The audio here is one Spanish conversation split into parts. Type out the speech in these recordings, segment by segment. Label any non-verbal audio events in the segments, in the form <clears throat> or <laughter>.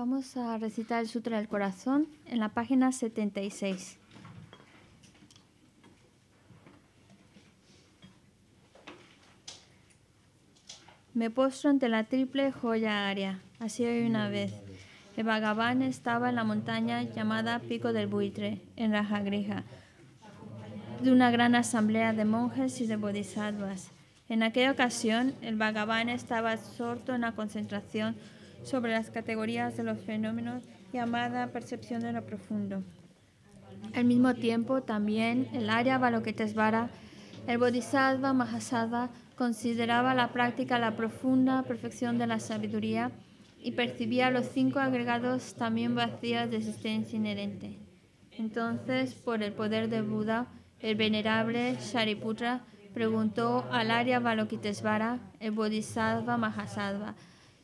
Vamos a recitar el Sutra del Corazón en la página 76. Me postro ante la triple joya área. Así hoy una vez. El Bhagavan estaba en la montaña llamada Pico del Buitre, en Rajagrija, de una gran asamblea de monjes y de bodhisattvas. En aquella ocasión, el Bhagavan estaba absorto en la concentración sobre las categorías de los fenómenos llamada percepción de lo profundo. Al mismo tiempo, también el área Balokitesvara, el Bodhisattva Mahasattva, consideraba la práctica la profunda perfección de la sabiduría y percibía los cinco agregados también vacíos de existencia inherente. Entonces, por el poder de Buda, el venerable Shariputra preguntó al Arya Balokitesvara, el Bodhisattva Mahasattva,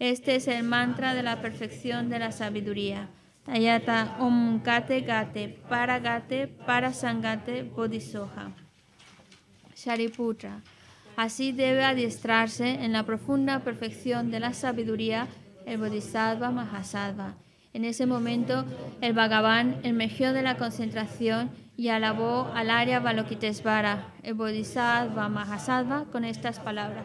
Este es el mantra de la perfección de la sabiduría. Tayata Om Gate Gate Paragate sangate, Bodhisoha. Shariputra. Así debe adiestrarse en la profunda perfección de la sabiduría el Bodhisattva Mahasattva. En ese momento, el Bhagavan emergió de la concentración y alabó al área Balokitesvara, el Bodhisattva Mahasattva, con estas palabras.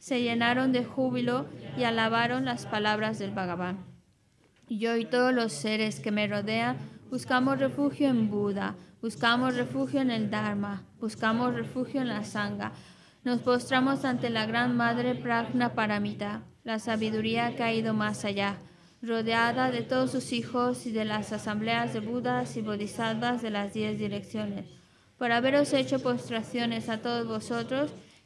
se llenaron de júbilo y alabaron las palabras del Bhagavan. Yo y todos los seres que me rodean buscamos refugio en Buda, buscamos refugio en el Dharma, buscamos refugio en la Sangha. Nos postramos ante la Gran Madre Pragna Paramita, la sabiduría que ha ido más allá, rodeada de todos sus hijos y de las asambleas de Budas y Bodhisattvas de las diez direcciones. Por haberos hecho postraciones a todos vosotros,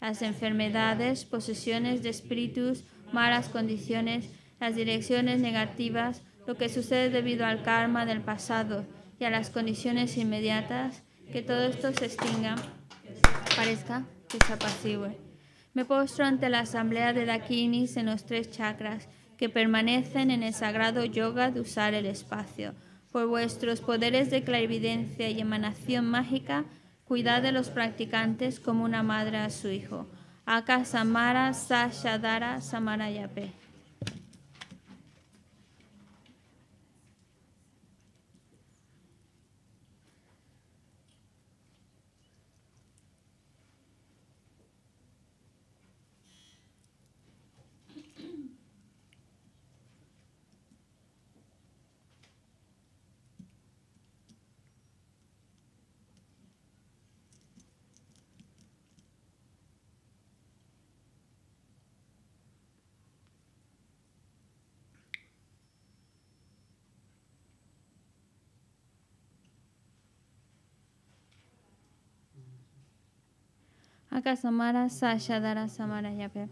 las enfermedades, posesiones de espíritus, malas condiciones, las direcciones negativas, lo que sucede debido al karma del pasado y a las condiciones inmediatas, que todo esto se extinga, parezca que se Me postro ante la asamblea de Dakinis en los tres chakras que permanecen en el sagrado yoga de usar el espacio. Por vuestros poderes de clarividencia y emanación mágica, Cuida de los practicantes como una madre a su hijo. Aka Samara Sashadara Samara Yape. Akasamara Dara Samara Yape.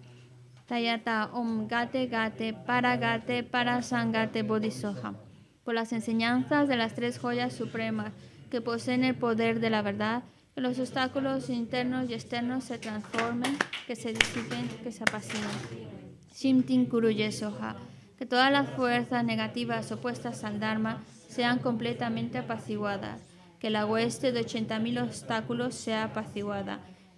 Tayata Om Gate Gate para sangate Bodhisoha. Por las enseñanzas de las tres joyas supremas que poseen el poder de la verdad, que los obstáculos internos y externos se transformen, que se disipen, que se apaciguen. Shimtin Kuruye Soha. Que todas las fuerzas negativas opuestas al Dharma sean completamente apaciguadas. Que la hueste de 80.000 obstáculos sea apaciguada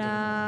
Hara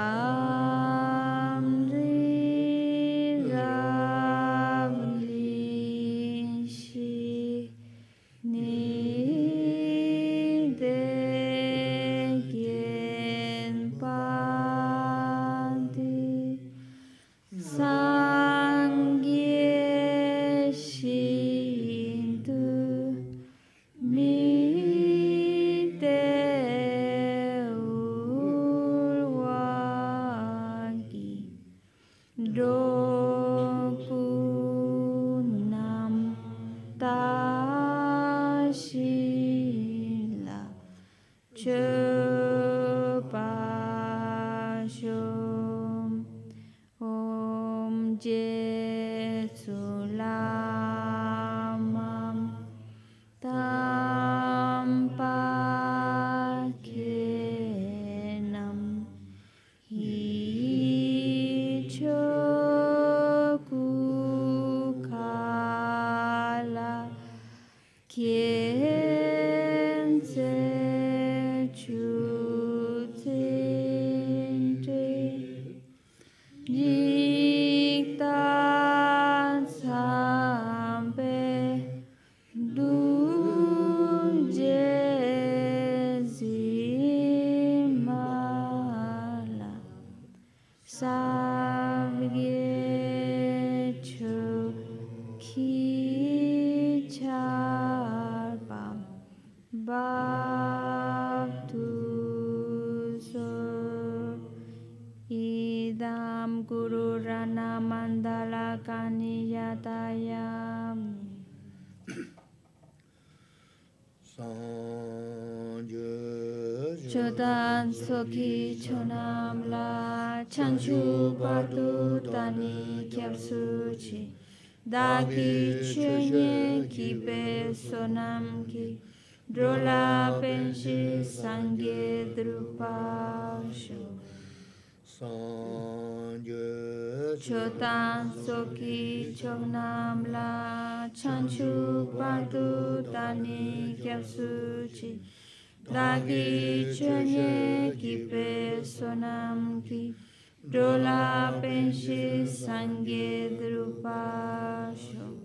toki chonam la chanchu bardu tani kyab suchi daki chunye ki pe sonam ki drola penshi sangye drupasho Sanje chotan soki chonam la chanchu bardu tani kyab suchi Draghi chi personam chi dola pensi sangye drupasho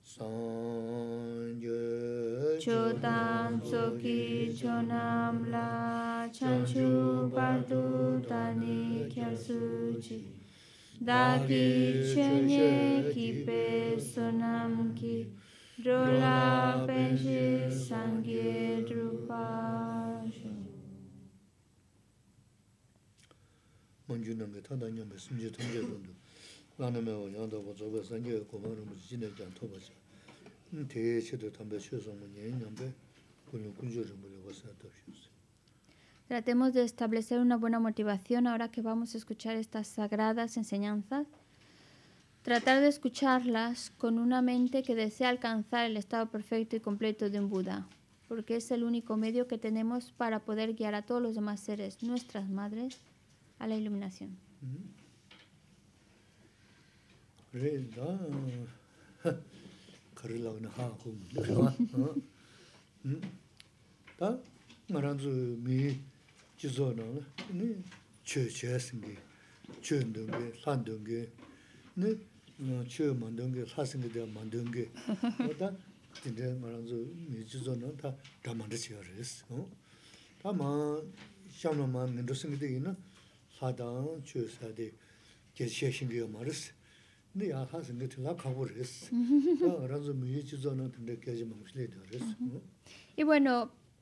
sangye chotam soki chonam la chanchu patu tani kyasuchi Draghi chi personam chi Tratemos de establecer una buena motivación ahora que vamos a escuchar estas sagradas enseñanzas tratar de escucharlas con una mente que desea alcanzar el estado perfecto y completo de un Buda, porque es el único medio que tenemos para poder guiar a todos los demás seres, nuestras madres, a la iluminación. Mm-hmm. Ah. <laughs> Y bueno,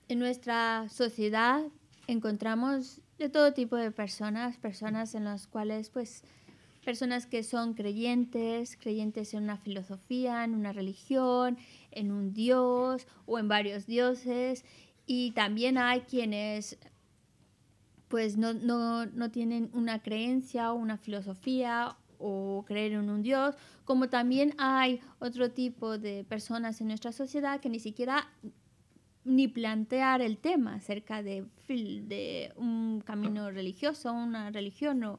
en nuestra sociedad encontramos de todo tipo de personas, personas en las cuales pues personas que son creyentes, creyentes en una filosofía, en una religión, en un dios o en varios dioses. Y también hay quienes pues no, tienen una creencia o una filosofía o creer en un Dios, como también hay otro tipo de personas en nuestra sociedad que ni siquiera ni plantear el tema acerca de, de un camino religioso, una religión o,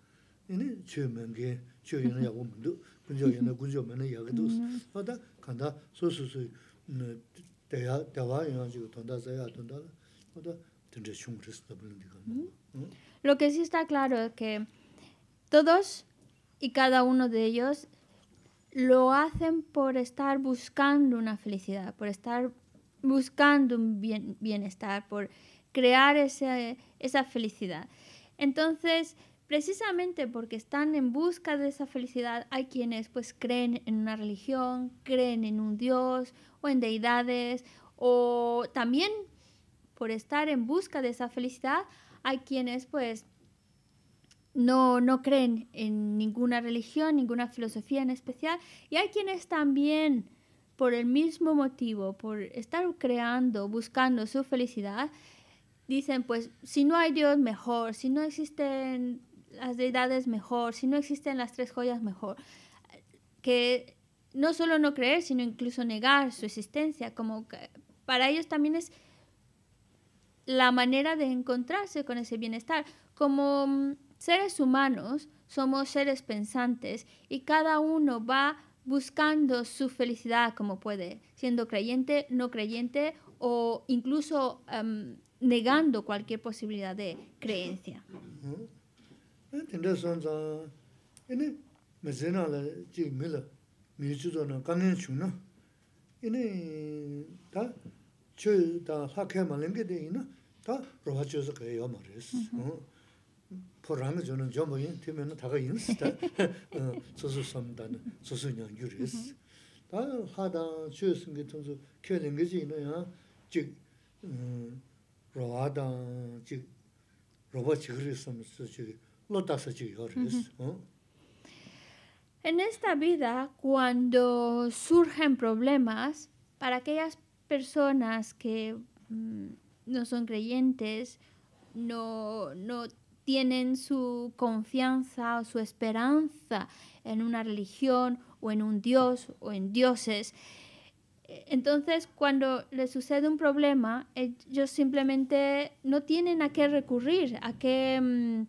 Lo que sí está claro es que todos y cada uno de ellos lo hacen por estar buscando una felicidad, por estar buscando un bien, bienestar, por crear ese, esa felicidad. Entonces, precisamente porque están en busca de esa felicidad, hay quienes pues creen en una religión, creen en un dios o en deidades, o también por estar en busca de esa felicidad, hay quienes pues no, no creen en ninguna religión, ninguna filosofía en especial, y hay quienes también por el mismo motivo, por estar creando, buscando su felicidad, dicen pues si no hay Dios mejor, si no existen las deidades, mejor. Si no existen las tres joyas, mejor. Que no solo no creer, sino incluso negar su existencia. Como para ellos también es la manera de encontrarse con ese bienestar. Como mm, seres humanos, somos seres pensantes y cada uno va buscando su felicidad como puede, siendo creyente, no creyente o incluso em, negando cualquier posibilidad de creencia. tindā sōn tsā, inī mē zēnā lā jī mī 다 mī chū tō nā kāngiān chū nā, inī tā chū tā hā kē mā lēngi tē inā, tā rōhā chū sā kē yō mā rē sī, pō 즉 chū nā jō mō yīn, En esta vida, cuando surgen problemas, para aquellas personas que mm, no son creyentes, no, no tienen su confianza o su esperanza en una religión o en un dios o en dioses, entonces, cuando les sucede un problema, ellos simplemente no tienen a qué recurrir, a qué, mm,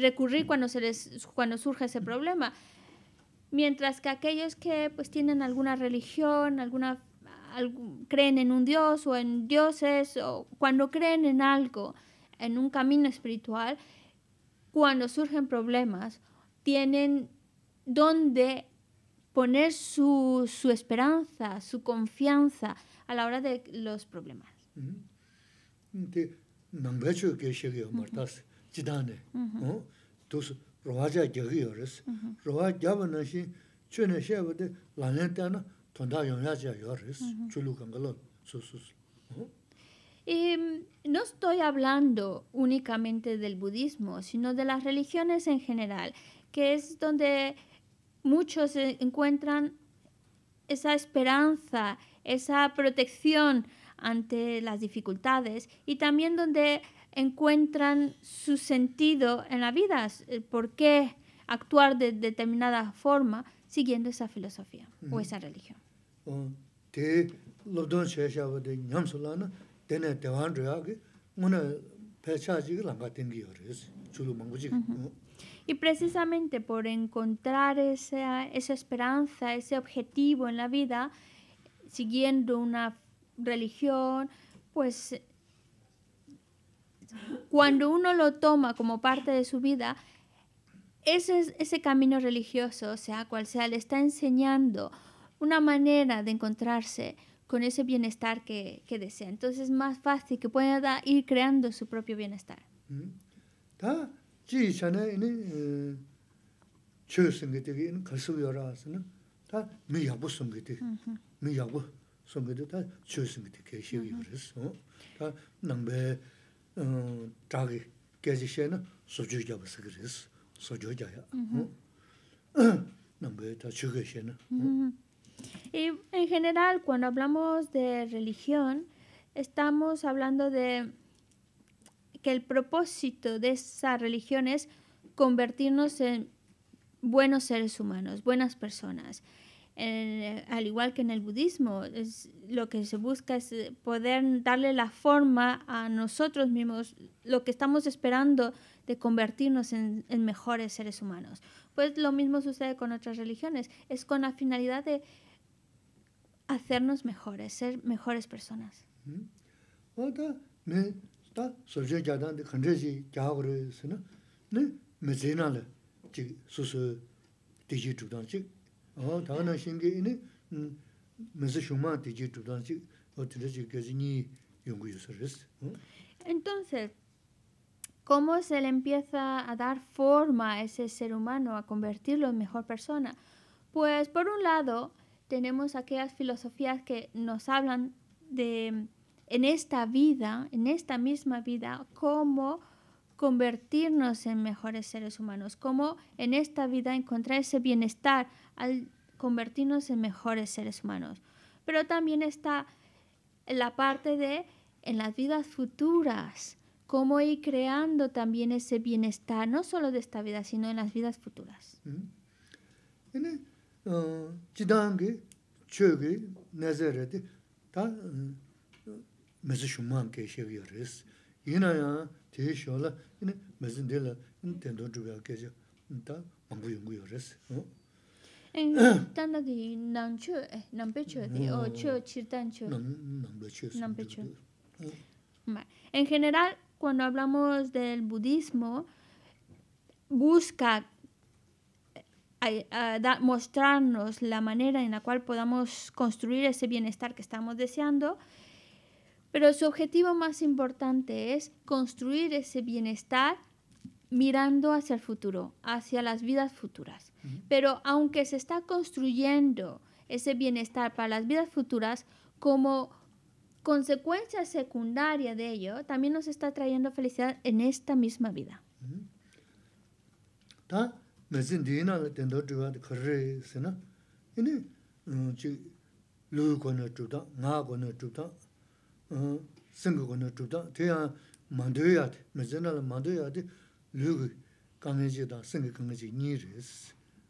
recurrir cuando, se les, cuando surge ese problema. Mientras que aquellos que pues tienen alguna religión, alguna creen en un dios o en dioses o cuando creen en algo, en un camino espiritual, cuando surgen problemas, tienen donde poner su, esperanza, su confianza a la hora de los problemas. Mm -hmm no estoy hablando únicamente del budismo, sino de las religiones en general, que es donde muchos encuentran esa esperanza, esa protección ante las dificultades y también donde encuentran su sentido en la vida, por qué actuar de determinada forma siguiendo esa filosofía o esa religión. Y precisamente por encontrar esa, esa esperanza, ese objetivo en la vida, siguiendo una religión, pues cuando uno lo toma como parte de su vida, ese, ese camino religioso, sea cual sea, le está enseñando una manera de encontrarse con ese bienestar que, que desea. Entonces es más fácil que pueda ir creando su propio bienestar. Mm. Y en general, cuando hablamos de religión, estamos hablando de que el propósito de esa religión es convertirnos en buenos seres humanos, buenas personas al igual que en el budismo, es, lo que se busca es eh, poder darle la forma a nosotros mismos, lo que estamos esperando de convertirnos en, mejores seres humanos. Pues lo mismo sucede con otras religiones, es con la finalidad de hacernos mejores, ser mejores personas entonces cómo se le empieza a dar forma a ese ser humano a convertirlo en mejor persona pues por un lado tenemos aquellas filosofías que nos hablan de en esta vida en esta misma vida cómo convertirnos en mejores seres humanos, cómo en esta vida encontrar ese bienestar al convertirnos en mejores seres humanos. Pero también está la parte de en las vidas futuras, cómo ir creando también ese bienestar, no solo de esta vida, sino en las vidas futuras. Ah. En general, cuando hablamos del budismo, busca eh, mostrarnos la manera en la cual podamos construir ese bienestar que estamos deseando, pero su objetivo más importante es construir ese bienestar mirando hacia el futuro, hacia las vidas futuras. Pero aunque se está construyendo ese bienestar para las vidas futuras, como consecuencia secundaria de ello, también nos está trayendo felicidad en esta misma vida.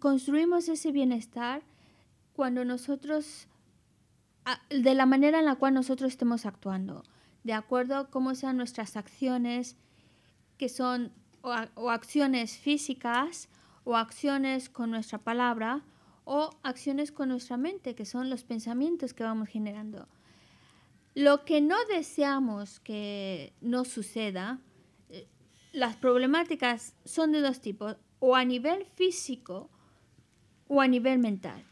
construimos ese bienestar cuando nosotros, de la manera en la cual nosotros estemos actuando, de acuerdo a cómo sean nuestras acciones, que son o, acciones físicas, o acciones con nuestra palabra, o acciones con nuestra mente, que son los pensamientos que vamos generando. Lo que no deseamos que nos suceda, eh, las problemáticas son de dos tipos, o a nivel físico, o a nivel mental.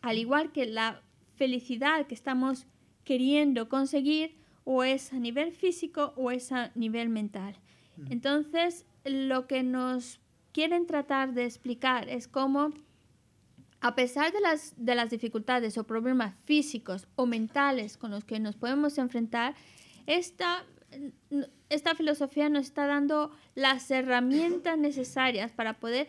Al igual que la felicidad que estamos queriendo conseguir o es a nivel físico o es a nivel mental. Mm. Entonces, lo que nos quieren tratar de explicar es cómo, a pesar de las, dificultades o problemas físicos o mentales con los que nos podemos enfrentar, esta, esta filosofía nos está dando las herramientas necesarias para poder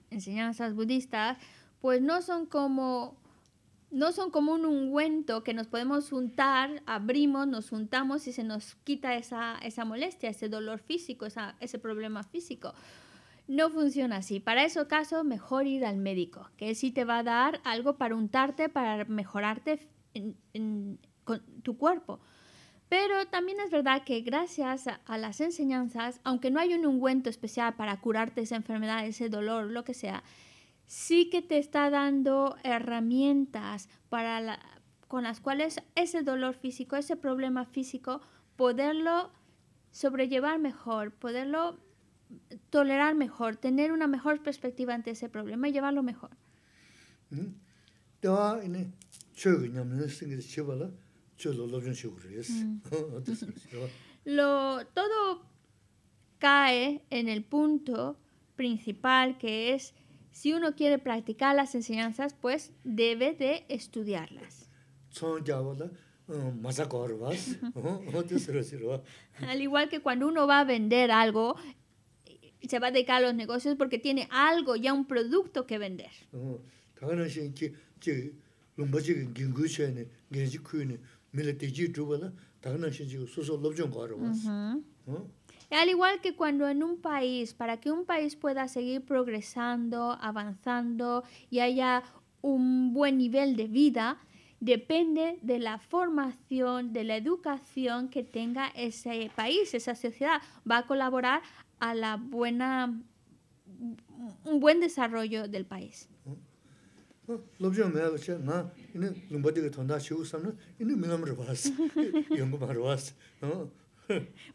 enseñanzas budistas, pues no son como no son como un ungüento que nos podemos untar, abrimos, nos untamos y se nos quita esa, esa molestia, ese dolor físico, ese problema físico. No funciona así. Para ese caso, mejor ir al médico, que sí te va a dar algo para untarte, para mejorarte con tu cuerpo. Pero también es verdad que gracias a las enseñanzas, aunque no hay un ungüento especial para curarte esa enfermedad, ese dolor, lo que sea, sí que te está dando herramientas para con las cuales ese dolor físico, ese problema físico, poderlo sobrellevar mejor, poderlo tolerar mejor, tener una mejor perspectiva ante ese problema y llevarlo mejor. Mm. <laughs> Lo, todo cae en el punto principal que es si uno quiere practicar las enseñanzas, pues debe de estudiarlas. Ah, <laughs> Al igual que cuando uno va a vender algo, se va a dedicar a los negocios porque tiene algo, ya un producto que vender. Ah, y Al igual que cuando en un país, para que un país pueda seguir progresando, avanzando y haya un buen nivel de vida, depende de la formación, de la educación que tenga ese país, esa sociedad. Va a colaborar a la buena, un buen desarrollo del país. <laughs> <laughs>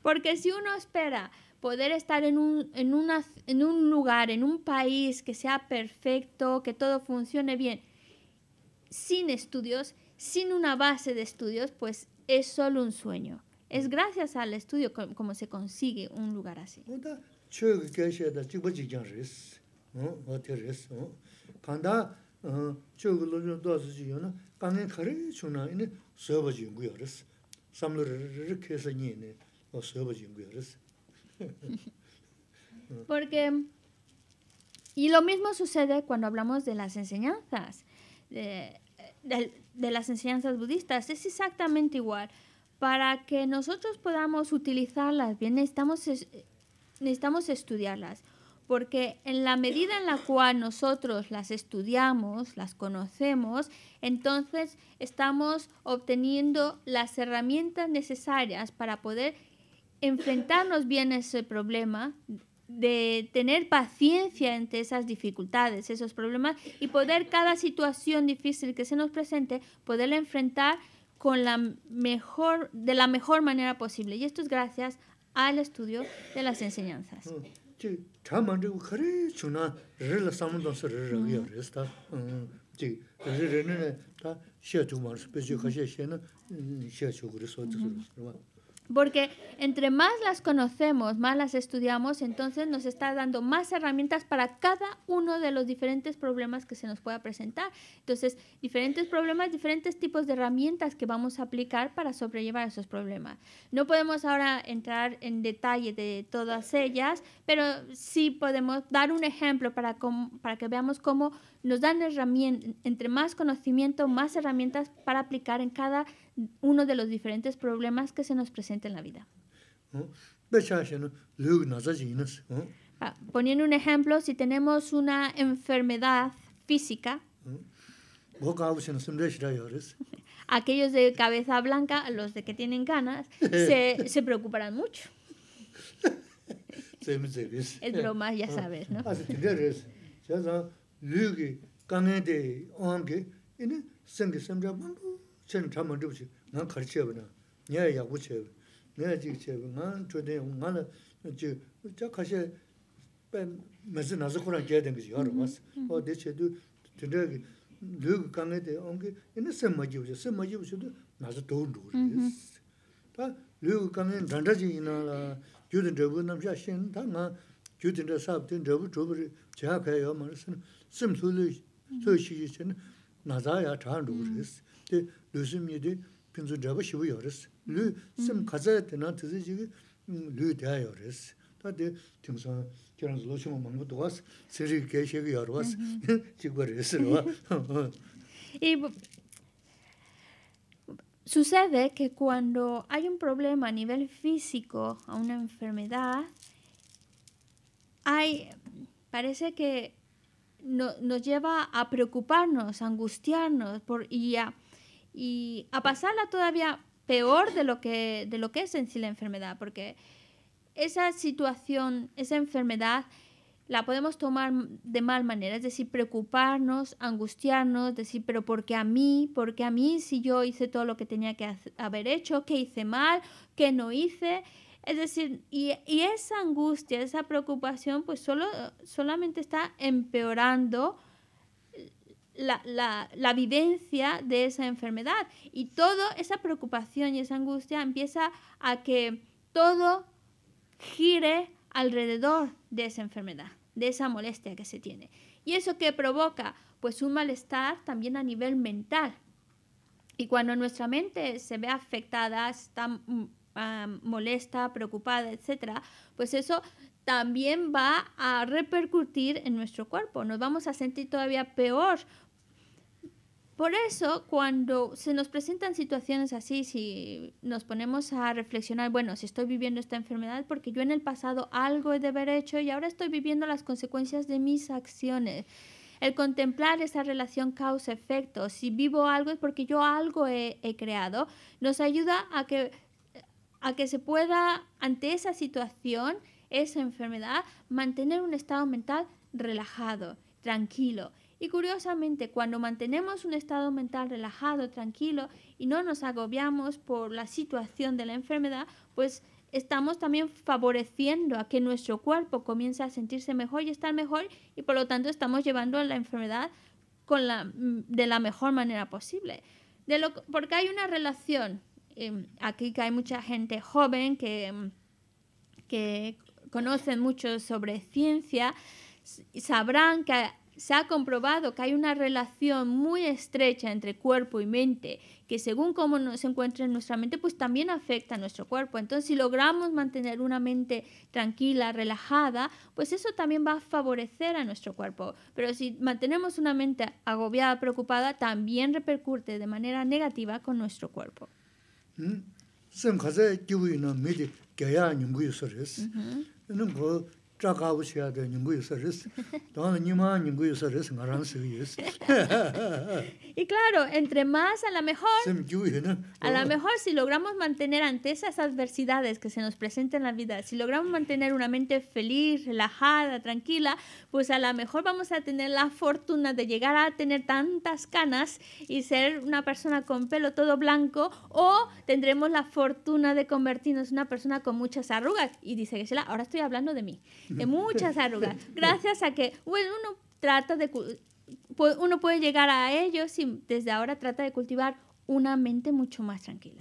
porque si uno espera poder estar en un en una en un lugar en un país que sea perfecto que todo funcione bien sin estudios sin una base de estudios pues es solo un sueño es mm. gracias al estudio como, como se consigue un lugar así porque y lo mismo sucede cuando hablamos de las enseñanzas de, las enseñanzas budistas es exactamente igual para que nosotros podamos utilizarlas bien necesitamos estudiarlas porque en la medida en la cual nosotros las estudiamos, las conocemos, entonces estamos obteniendo las herramientas necesarias para poder enfrentarnos bien a ese problema, de tener paciencia ante esas dificultades, esos problemas, y poder cada situación difícil que se nos presente, poderla enfrentar con la mejor, de la mejor manera posible. Y esto es gracias al estudio de las enseñanzas. tā māndi wu kari chū na rī la sāma dōngsā rī rāng yā rī sī tā jī rī Porque entre más las conocemos, más las estudiamos, entonces nos está dando más herramientas para cada uno de los diferentes problemas que se nos pueda presentar. Entonces, diferentes problemas, diferentes tipos de herramientas que vamos a aplicar para sobrellevar esos problemas. No podemos ahora entrar en detalle de todas ellas, pero sí podemos dar un ejemplo para, para que veamos cómo nos dan herramientas, entre más conocimiento, más herramientas para aplicar en cada uno de los diferentes problemas que se nos presenta en la vida. Ah, poniendo un ejemplo, si tenemos una enfermedad física, <laughs> aquellos de cabeza blanca, los de que tienen ganas, <laughs> se, preocuparán mucho. <laughs> es broma, ya sabes, ¿no? Ah, chen chama dhubu chi, ngan khar cheba na, nyaya yagbu cheba, nyaya chiga cheba, ngan chode, ngan la, chi, cha khashe, pe, mezi nazi khurang jaya dengi zi, yaro wasi, mm-hmm. o de che du, tindayagi, dhugu kange de, ongi, ina sem maji bu cha, mm-hmm. sem Tē lūsīm yedī pīnzū dhāba shivu yorīs. Lū sīm khatsā yate nā tīsī jīgī lū dhā yorīs. Tā tē tīmsā kērāns lūsīm māngu dhuwās, sīrī kēshē kī yorwās, jīgwa rīs rīwa. Sucede que cuando hay un problema a nivel físico, a una enfermedad, hay, parece que no, nos lleva a preocuparnos, a angustiarnos por, y a y a pasarla todavía peor de lo que, de lo que es en sí la enfermedad, porque esa situación, esa enfermedad, la podemos tomar de mal manera, es decir, preocuparnos, angustiarnos, decir, pero ¿por qué a mí? ¿Por qué a mí si yo hice todo lo que tenía que haber hecho? ¿Qué hice mal? ¿Qué no hice? Es decir, y, y esa angustia, esa preocupación, pues solo, solamente está empeorando la, la, vivencia de esa enfermedad. Y toda esa preocupación y esa angustia empieza a que todo gire alrededor de esa enfermedad, de esa molestia que se tiene. ¿Y eso que provoca? Pues un malestar también a nivel mental. Y cuando nuestra mente se ve afectada, está mm, ah, molesta, preocupada, etc., pues eso también va a repercutir en nuestro cuerpo. Nos vamos a sentir todavía peor por eso, cuando se nos presentan situaciones así, si nos ponemos a reflexionar, bueno, si estoy viviendo esta enfermedad, porque yo en el pasado algo he de haber hecho y ahora estoy viviendo las consecuencias de mis acciones. El contemplar esa relación causa-efecto, si vivo algo es porque yo algo he, creado, nos ayuda a que se pueda, ante esa situación, esa enfermedad, mantener un estado mental relajado, tranquilo. Y curiosamente, cuando mantenemos un estado mental relajado, tranquilo y no nos agobiamos por la situación de la enfermedad, pues estamos también favoreciendo a que nuestro cuerpo comience a sentirse mejor y estar mejor y por lo tanto estamos llevando a la enfermedad con la, de la mejor manera posible. De lo, porque hay una relación, em, aquí que hay mucha gente joven que, em, que conocen mucho sobre ciencia, sabrán que se ha comprobado que hay una relación muy estrecha entre cuerpo y mente, que según cómo se encuentra en nuestra mente, pues también afecta a nuestro cuerpo. Entonces, si logramos mantener una mente tranquila, relajada, pues eso también va a favorecer a nuestro cuerpo. Pero si mantenemos una mente agobiada, preocupada, también repercute de manera negativa con nuestro cuerpo. <laughs> Y claro, entre más a la mejor a la mejor si logramos mantener ante esas adversidades que se nos presentan en la vida, si logramos mantener una mente feliz, relajada, tranquila, pues a la mejor vamos a tener la fortuna de llegar a tener tantas canas y ser una persona con pelo todo blanco o tendremos la fortuna de convertirnos en una persona con muchas arrugas y dice que ahora estoy hablando de mí de muchas <laughs> arrugas, gracias a que uno trata de uno puede llegar a ellos y desde ahora trata de cultivar una mente mucho más tranquila.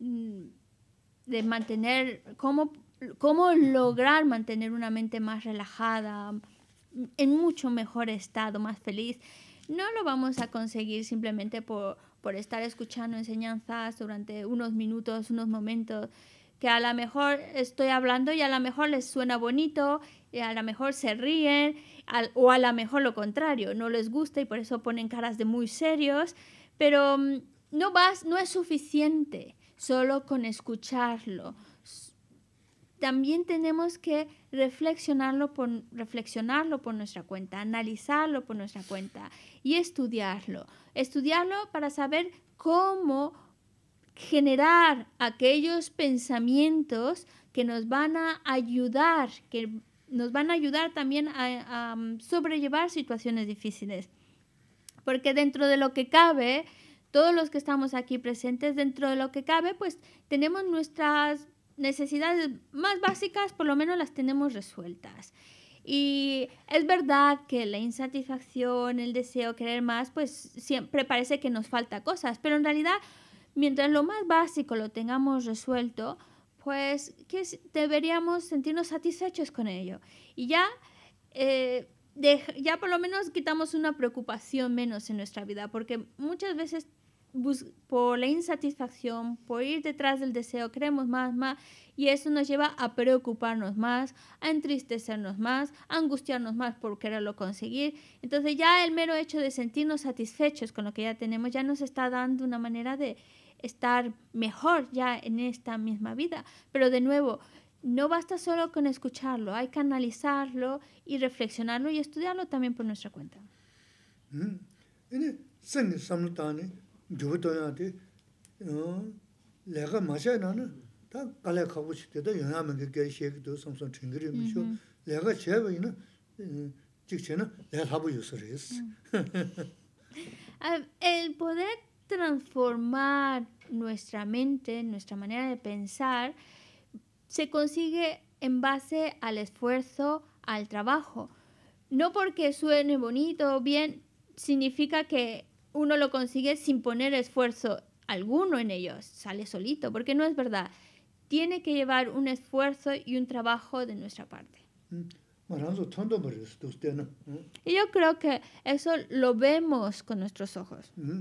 Mm, de mantener, cómo, lograr mantener una mente más relajada, en mucho mejor estado, más feliz. No lo vamos a conseguir simplemente por, estar escuchando enseñanzas durante unos minutos, unos momentos, que a lo mejor estoy hablando y a lo mejor les suena bonito, y a lo mejor se ríen, o a lo mejor lo contrario, no les gusta y por eso ponen caras de muy serios, pero mm, no, vas, no es suficiente solo con escucharlo. También tenemos que reflexionarlo por, reflexionarlo por nuestra cuenta, analizarlo por nuestra cuenta y estudiarlo. Estudiarlo para saber cómo generar aquellos pensamientos que nos van a ayudar, que nos van a ayudar también a, a mm, sobrellevar situaciones difíciles. Porque dentro de lo que cabe, todos los que estamos aquí presentes dentro de lo que cabe, pues tenemos nuestras necesidades más básicas, por lo menos las tenemos resueltas. Y es verdad que la insatisfacción, el deseo, querer más, pues siempre parece que nos falta cosas, pero en realidad mientras lo más básico lo tengamos resuelto, pues que deberíamos sentirnos satisfechos con ello. Y ya, eh, ya por lo menos quitamos una preocupación menos en nuestra vida, porque muchas veces por la insatisfacción, por ir detrás del deseo, queremos más, más, y eso nos lleva a preocuparnos más, a entristecernos más, a angustiarnos más por quererlo conseguir. Entonces ya el mero hecho de sentirnos satisfechos con lo que ya tenemos ya nos está dando una manera de estar mejor ya en esta misma vida. Pero de nuevo, no basta solo con escucharlo, hay que analizarlo y reflexionarlo y estudiarlo también por nuestra cuenta. Mm-hmm gyubu toyaan di laga mashay nana taa kalay kabu chikde taa yunaa mingi gaya sheki do samsung chingiri misho laga chayaba ina chikche na laga labu yusores. El poder transformar nuestra mente, nuestra manera de pensar, se consigue en base al esfuerzo, al trabajo. No porque suene bonito o bien, significa que uno lo consigue sin poner esfuerzo alguno en ellos, sale solito, porque no es verdad. Tiene que llevar un esfuerzo y un trabajo de nuestra parte. Mm. Mm. Y yo creo que eso lo vemos con nuestros ojos. Mm.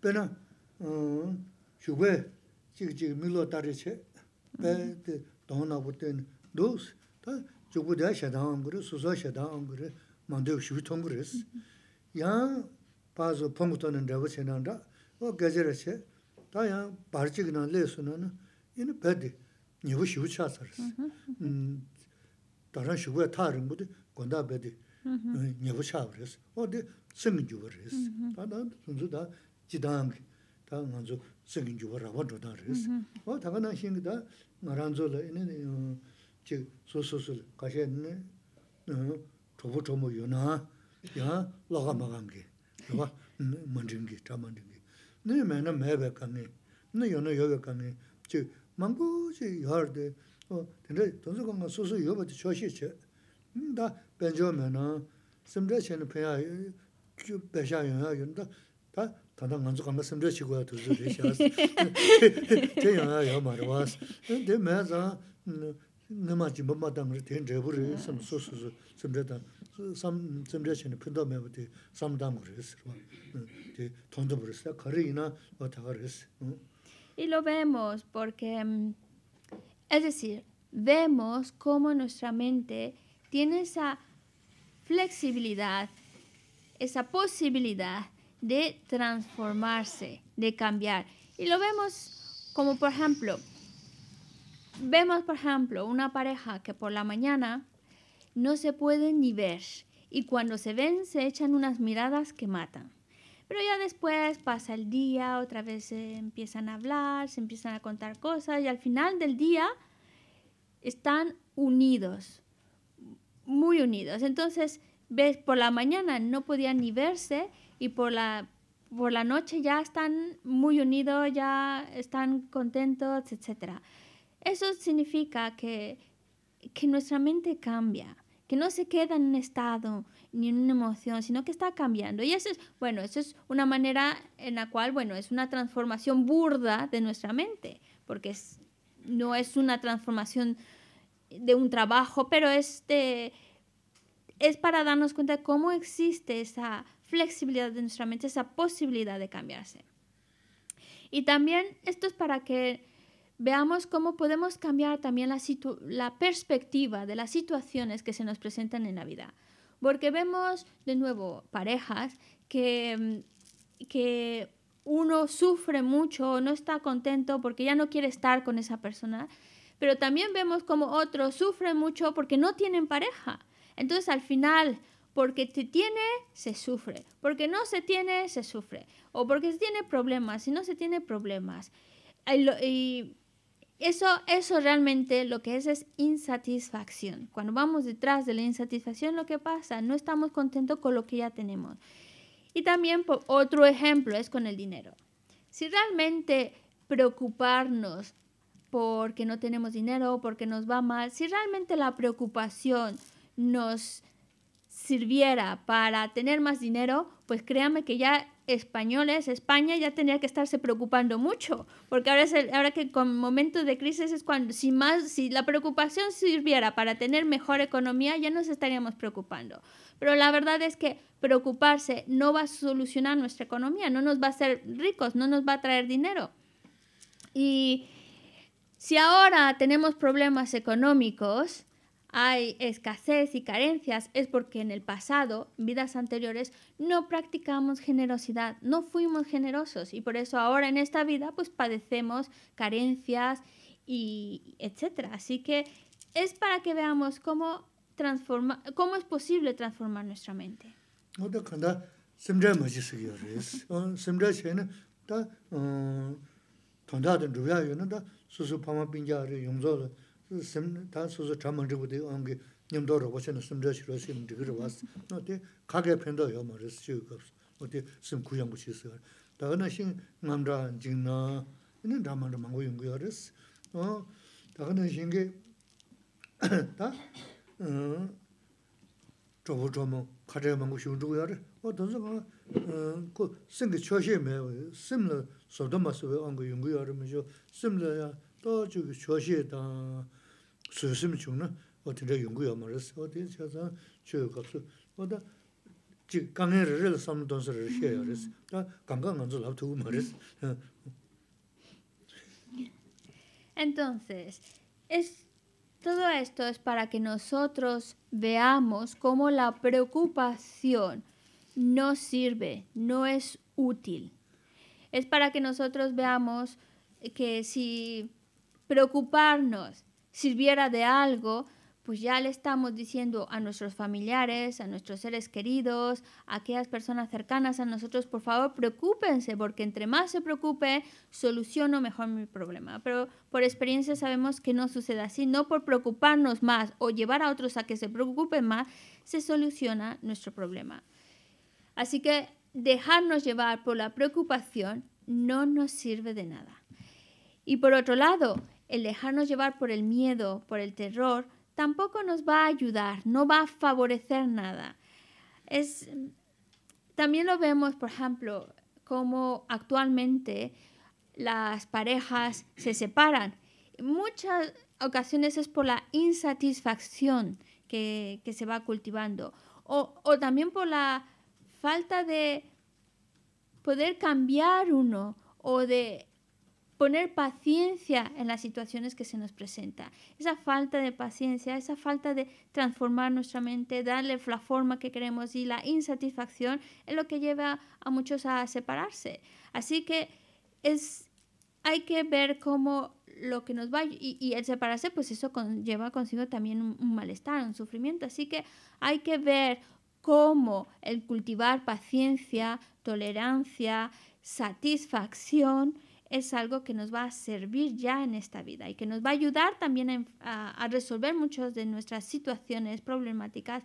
Pero, 빠즈 zhū pōngu 어 dhévu 다야 nā rā, wā 베디 tsé, tā yā bārchik nā lē sū nā nā, ini bēdi nivu 지당 tsā tsā rī sī. Tā rā shivu ya tā rungu dhī, gondā bēdi nivu tsā Nuaqaa, kiya vaan maantingiya, tii 매백하니 maantingiya. Nunya 요백하니 저 boosterixx kaaniii, 어 فيong naay skaw vio xx 전�eté xii man 가운데 xii hkerdiy, xo, yi tiiIVaaa, duontkendingan xoo suyo b 믓a, chodoro goalaya qiya, nina y lo vemos porque mm, es decir vemos cómo nuestra mente tiene esa flexibilidad esa posibilidad de transformarse de cambiar y lo vemos como por ejemplo vemos, por ejemplo, una pareja que por la mañana no se pueden ni ver y cuando se ven se echan unas miradas que matan. Pero ya después pasa el día, otra vez empiezan a hablar, se empiezan a contar cosas y al final del día están unidos, muy unidos. Entonces, ves, por la mañana no podían ni verse y por la, por la noche ya están muy unidos, ya están contentos, etcétera. Eso significa que, nuestra mente cambia, que no se queda en un estado ni en una emoción, sino que está cambiando. Y eso es, bueno, eso es una manera en la cual, bueno, es una transformación burda de nuestra mente, porque no es una transformación de un trabajo, pero es para darnos cuenta de cómo existe esa flexibilidad de nuestra mente, esa posibilidad de cambiarse. Y también esto es para que veamos cómo podemos cambiar también la, la perspectiva de las situaciones que se nos presentan en Navidad. Porque vemos de nuevo parejas que, mm, que uno sufre mucho, no está contento porque ya no quiere estar con esa persona, pero también vemos como otros sufren mucho porque no tienen pareja. Entonces al final, porque se tiene, se sufre, porque no se tiene, se sufre, o porque se tiene problemas, si no se tiene problemas. Y, eso, eso realmente lo que es es insatisfacción. Cuando vamos detrás de la insatisfacción, lo que pasa, no estamos contentos con lo que ya tenemos. Y también otro ejemplo es con el dinero. Si realmente preocuparnos porque no tenemos dinero, porque nos va mal, si realmente la preocupación nos sirviera para tener más dinero, pues créame que ya españoles, España ya tenía que estarse preocupando mucho, porque ahora, es ahora que con momentos de crisis es cuando, si, más, si la preocupación sirviera para tener mejor economía, ya nos estaríamos preocupando. Pero la verdad es que preocuparse no va a solucionar nuestra economía, no nos va a hacer ricos, no nos va a traer dinero. Y si ahora tenemos problemas económicos, hay escasez y carencias es porque en el pasado, vidas anteriores, no practicamos generosidad, no fuimos generosos y por eso ahora en esta vida pues padecemos carencias y etcétera. Así que es para que veamos cómo, transforma, cómo es posible transformar nuestra mente. sim ta su su chamang zhigu di ongi nyamdo rogo chen sim zhashi rosi im zhigir was no di kage pendo yo ma rizh chiyo kubs no di sim kuyang ku chiyo sigar da gana xin ngam zha jing na ina chamang zha mangu yungu yo rizh no da gana xin ge 또 <coughs> 저기 Entonces, es todo esto es para que nosotros veamos cómo la preocupación no sirve, no es útil. Es para que nosotros veamos que si preocuparnos sirviera de algo, pues ya le estamos diciendo a nuestros familiares, a nuestros seres queridos, a aquellas personas cercanas a nosotros, por favor, preocúpense, porque entre más se preocupe, soluciono mejor mi problema. Pero por experiencia sabemos que no sucede así, no por preocuparnos más o llevar a otros a que se preocupen más, se soluciona nuestro problema. Así que dejarnos llevar por la preocupación no nos sirve de nada. Y por otro lado, el dejarnos llevar por el miedo, por el terror, tampoco nos va a ayudar, no va a favorecer nada. Es, también lo vemos, por ejemplo, como actualmente las parejas se separan. muchas ocasiones es por la insatisfacción que, se va cultivando o también por la falta de poder cambiar uno o de poner paciencia en las situaciones que se nos presentan. Esa falta de paciencia, esa falta de transformar nuestra mente, darle la forma que queremos y la insatisfacción es lo que lleva a muchos a separarse. Así que es, hay que ver cómo lo que nos va y, el separarse, pues eso lleva consigo también un malestar, un sufrimiento. Así que hay que ver cómo el cultivar paciencia, tolerancia, satisfacción, es algo que nos va a servir ya en esta vida y que nos va a ayudar también a, resolver muchas de nuestras situaciones problemáticas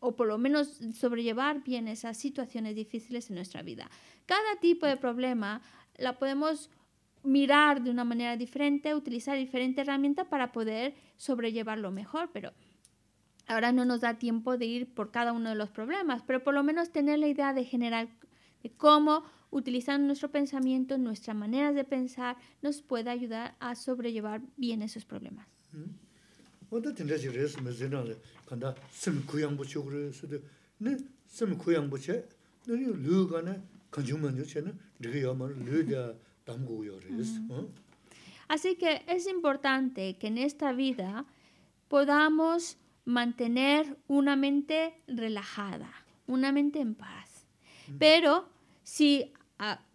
o por lo menos sobrellevar bien esas situaciones difíciles en nuestra vida. Cada tipo de problema la podemos mirar de una manera diferente, utilizar diferente herramientas para poder sobrellevarlo mejor, pero ahora no nos da tiempo de ir por cada uno de los problemas, pero por lo menos tener la idea de general de cómo utilizando nuestro pensamiento, Nuestra maneras de pensar, nos puede ayudar a sobrellevar bien esos problemas. Así que es importante que en esta vida podamos mantener una mente relajada, una mente en paz. Pero si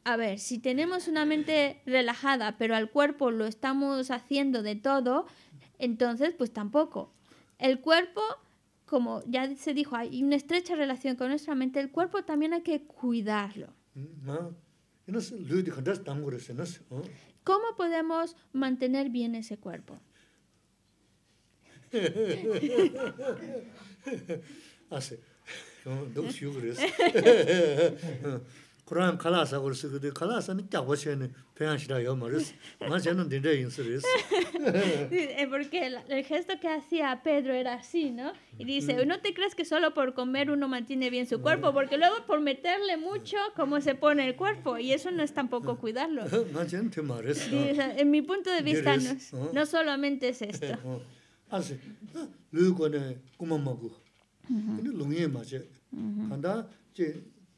a, ver, si tenemos una mente relajada, pero al cuerpo lo estamos haciendo de todo, entonces pues tampoco. El cuerpo, como ya se dijo, hay una estrecha relación con nuestra mente, el cuerpo también hay que cuidarlo. ¿Cómo podemos mantener bien ese cuerpo? <laughs> Ah, <laughs> <laughs> <laughs> Eh, porque el gesto que hacía Pedro era así, ¿no? Y dice, "No te crees que solo por comer uno mantiene bien su cuerpo, porque luego por meterle mucho cómo se pone el cuerpo y eso no es tampoco cuidarlo." <laughs> En mi punto de vista no, no solamente es esto. Así. Oh. Ah, ah, luego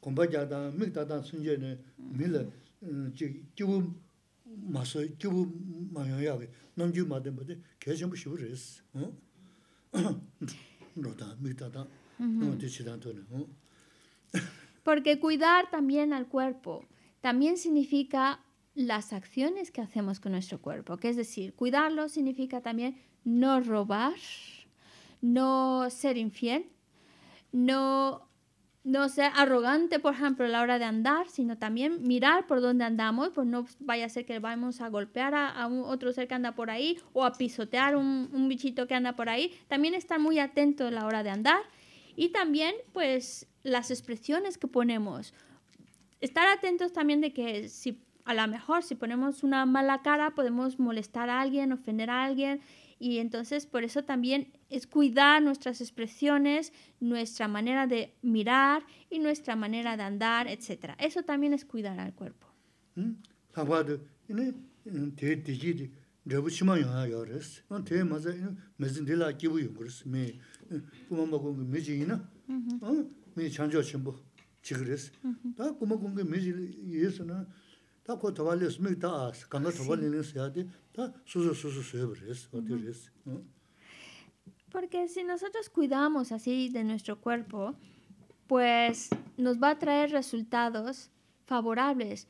<clears throat> Porque cuidar también al cuerpo también significa las acciones que hacemos con nuestro cuerpo, que es decir, cuidarlo significa también no robar, no ser infiel, no no ser arrogante, por ejemplo, a la hora de andar, sino también mirar por dónde andamos, pues no vaya a ser que vamos a golpear a, un otro ser que anda por ahí o a pisotear un, un, bichito que anda por ahí. También estar muy atento a la hora de andar y también, pues, las expresiones que ponemos. Estar atentos también de que si a lo mejor si ponemos una mala cara podemos molestar a alguien, ofender a alguien y entonces por eso también es cuidar nuestras expresiones, nuestra manera de mirar y nuestra manera de andar, etc. Eso también es cuidar al cuerpo. Porque si nosotros cuidamos así de nuestro cuerpo, pues nos va a traer resultados favorables,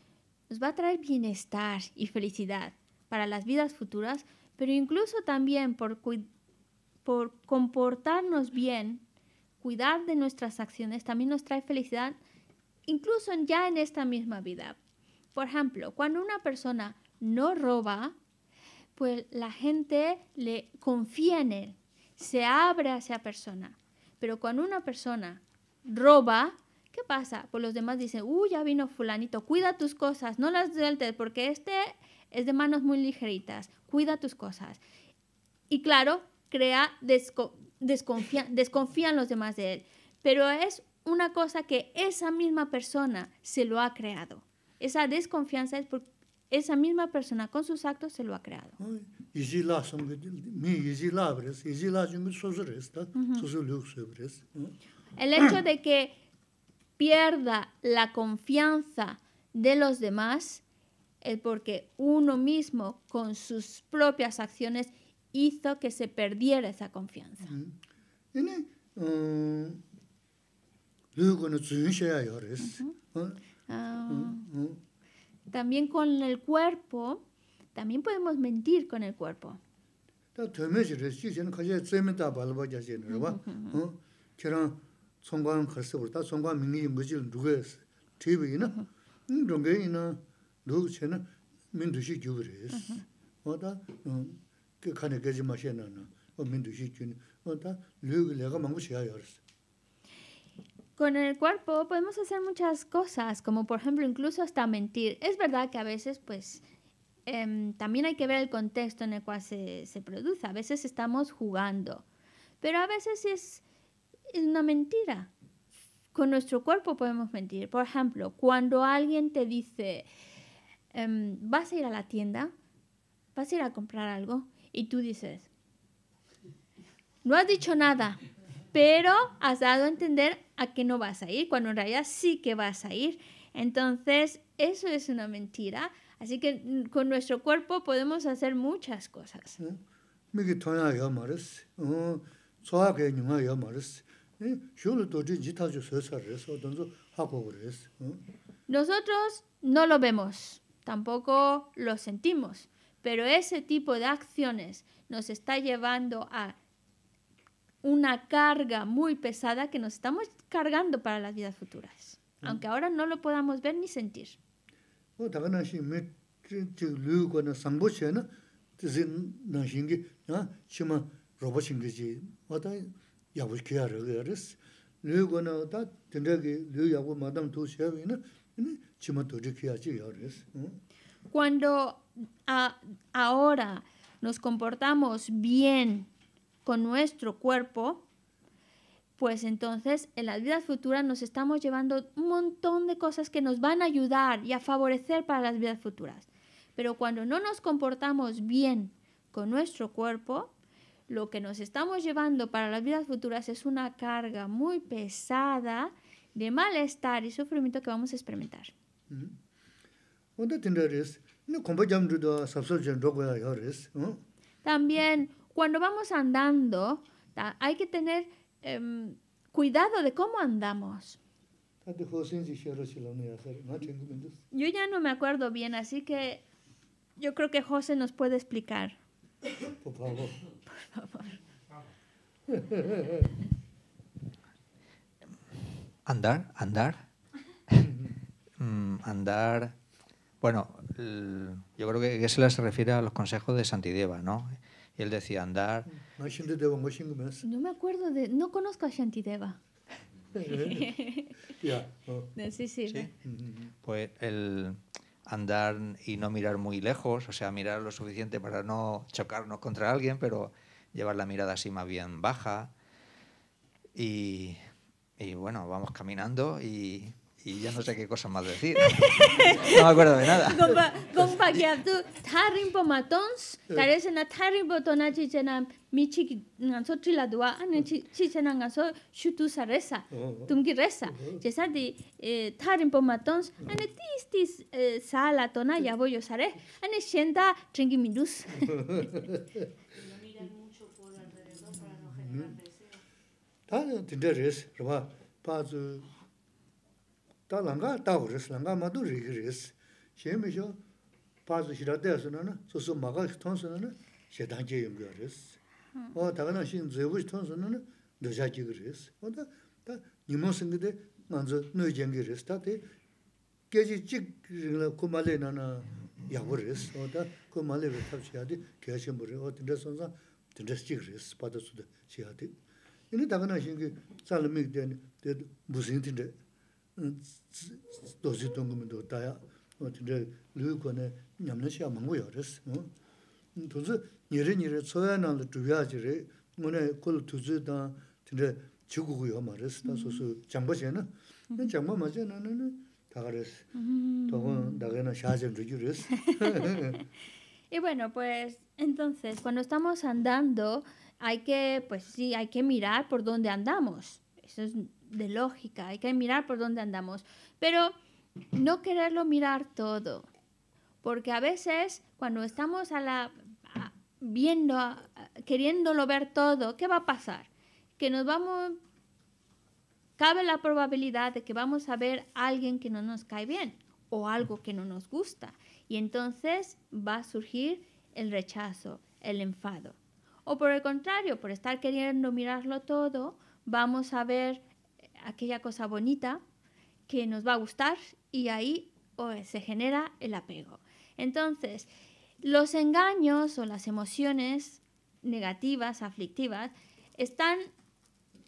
nos va a traer bienestar y felicidad para las vidas futuras, pero incluso también por, por comportarnos bien, cuidar de nuestras acciones, también nos trae felicidad, incluso ya en esta misma vida. Por ejemplo, cuando una persona no roba, pues la gente le confía en él, se abre a esa persona. Pero cuando una persona roba, ¿qué pasa? Pues los demás dicen, uy, ya vino fulanito, cuida tus cosas, no las sueltes, porque este es de manos muy ligeritas, cuida tus cosas. Y claro, crea, desco desconfían los demás de él. Pero es una cosa que esa misma persona se lo ha creado. Esa desconfianza es porque esa misma persona con sus actos se lo ha creado. El hecho de que pierda la confianza de los demás es porque uno mismo con sus propias acciones hizo que se perdiera esa confianza. También con el cuerpo, también podemos mentir con el cuerpo. Con el cuerpo podemos hacer muchas cosas, como por ejemplo incluso hasta mentir. Es verdad que a veces pues em, también hay que ver el contexto en el cual se, produce. A veces estamos jugando, pero a veces es, una mentira. Con nuestro cuerpo podemos mentir. Por ejemplo, cuando alguien te dice, em, vas a ir a la tienda, vas a ir a comprar algo, y tú dices, no has dicho nada, pero has dado a entender a que no vas a ir, cuando en realidad sí que vas a ir. Entonces, eso es una mentira. Así que mm, con nuestro cuerpo podemos hacer muchas cosas. ¿Eh? Nosotros no lo vemos, tampoco lo sentimos, pero ese tipo de acciones nos está llevando a una carga muy pesada que nos estamos cargando para las vidas futuras, mm. aunque ahora no lo podamos ver ni sentir. Cuando ahora nos comportamos bien, con nuestro cuerpo, pues entonces en las vidas futuras nos estamos llevando un montón de cosas que nos van a ayudar y a favorecer para las vidas futuras. Pero cuando no nos comportamos bien con nuestro cuerpo, lo que nos estamos llevando para las vidas futuras es una carga muy pesada de malestar y sufrimiento que vamos a experimentar. Mm-hmm. También cuando vamos andando, hay que tener em, cuidado de cómo andamos. Yo ya no me acuerdo bien, así que yo creo que José nos puede explicar. Por favor. Andar, andar. Mm, andar. Bueno, yo creo que, que se refiere a los consejos de Santideva, ¿no? él decía andar. No me acuerdo de, no conozco a Shantideva. <laughs> Oh. sí, sí, sí. Mm-hmm. Pues el andar y no mirar muy lejos, o sea, mirar lo suficiente para no chocarnos contra alguien, pero llevar la mirada así más bien baja. Y, y bueno, vamos caminando y y ya no sé qué cosas más decir. <laughs> No me acuerdo de nada. compa gompa que tú tarin matons, carecen a tarimpo tonachi chenam, chena michi nganso chila dua, ane ah, chi chena shutu sa tumki resa. Chesa di eh, matons, ane tis tis eh, sala tona ya voy yo sare, ane shenta tringi minus. <laughs> ¿Mm? Ah, no, tienes, ¿verdad? Para tā lāngā tā hu rīs, lāngā mā tu rīgī rīs. Xie mi xio, pā su xirā tē su nā, su su mā kā xī tōng su nā, xie tāng jē yung kio rīs. O tā kā nā xīn dzē bu xī O tā, tā nīmo sīng O O dōshī tōngu mi dō dāyā, tīndrē lūyī kōne ñamnā shiā māngu yō rēs. Tōnsi nirī nirī tsōyā nāla dhūyā jirī, mōne kōl tūzī dāng tīndrē chīgu gu yō mā rēs, tā sō sō jāngba Y bueno, pues, entonces, cuando estamos andando, hay que, pues sí, hay que mirar por dónde andamos. Eso es de lógica, hay que mirar por dónde andamos, pero no quererlo mirar todo, porque a veces cuando estamos a la, viendo, queriéndolo ver todo, ¿qué va a pasar? Que nos vamos, cabe la probabilidad de que vamos a ver a alguien que no nos cae bien o algo que no nos gusta, y entonces va a surgir el rechazo, el enfado. O por el contrario, por estar queriendo mirarlo todo, vamos a ver aquella cosa bonita que nos va a gustar y ahí pues, se genera el apego. Entonces, los engaños o las emociones negativas, aflictivas, están,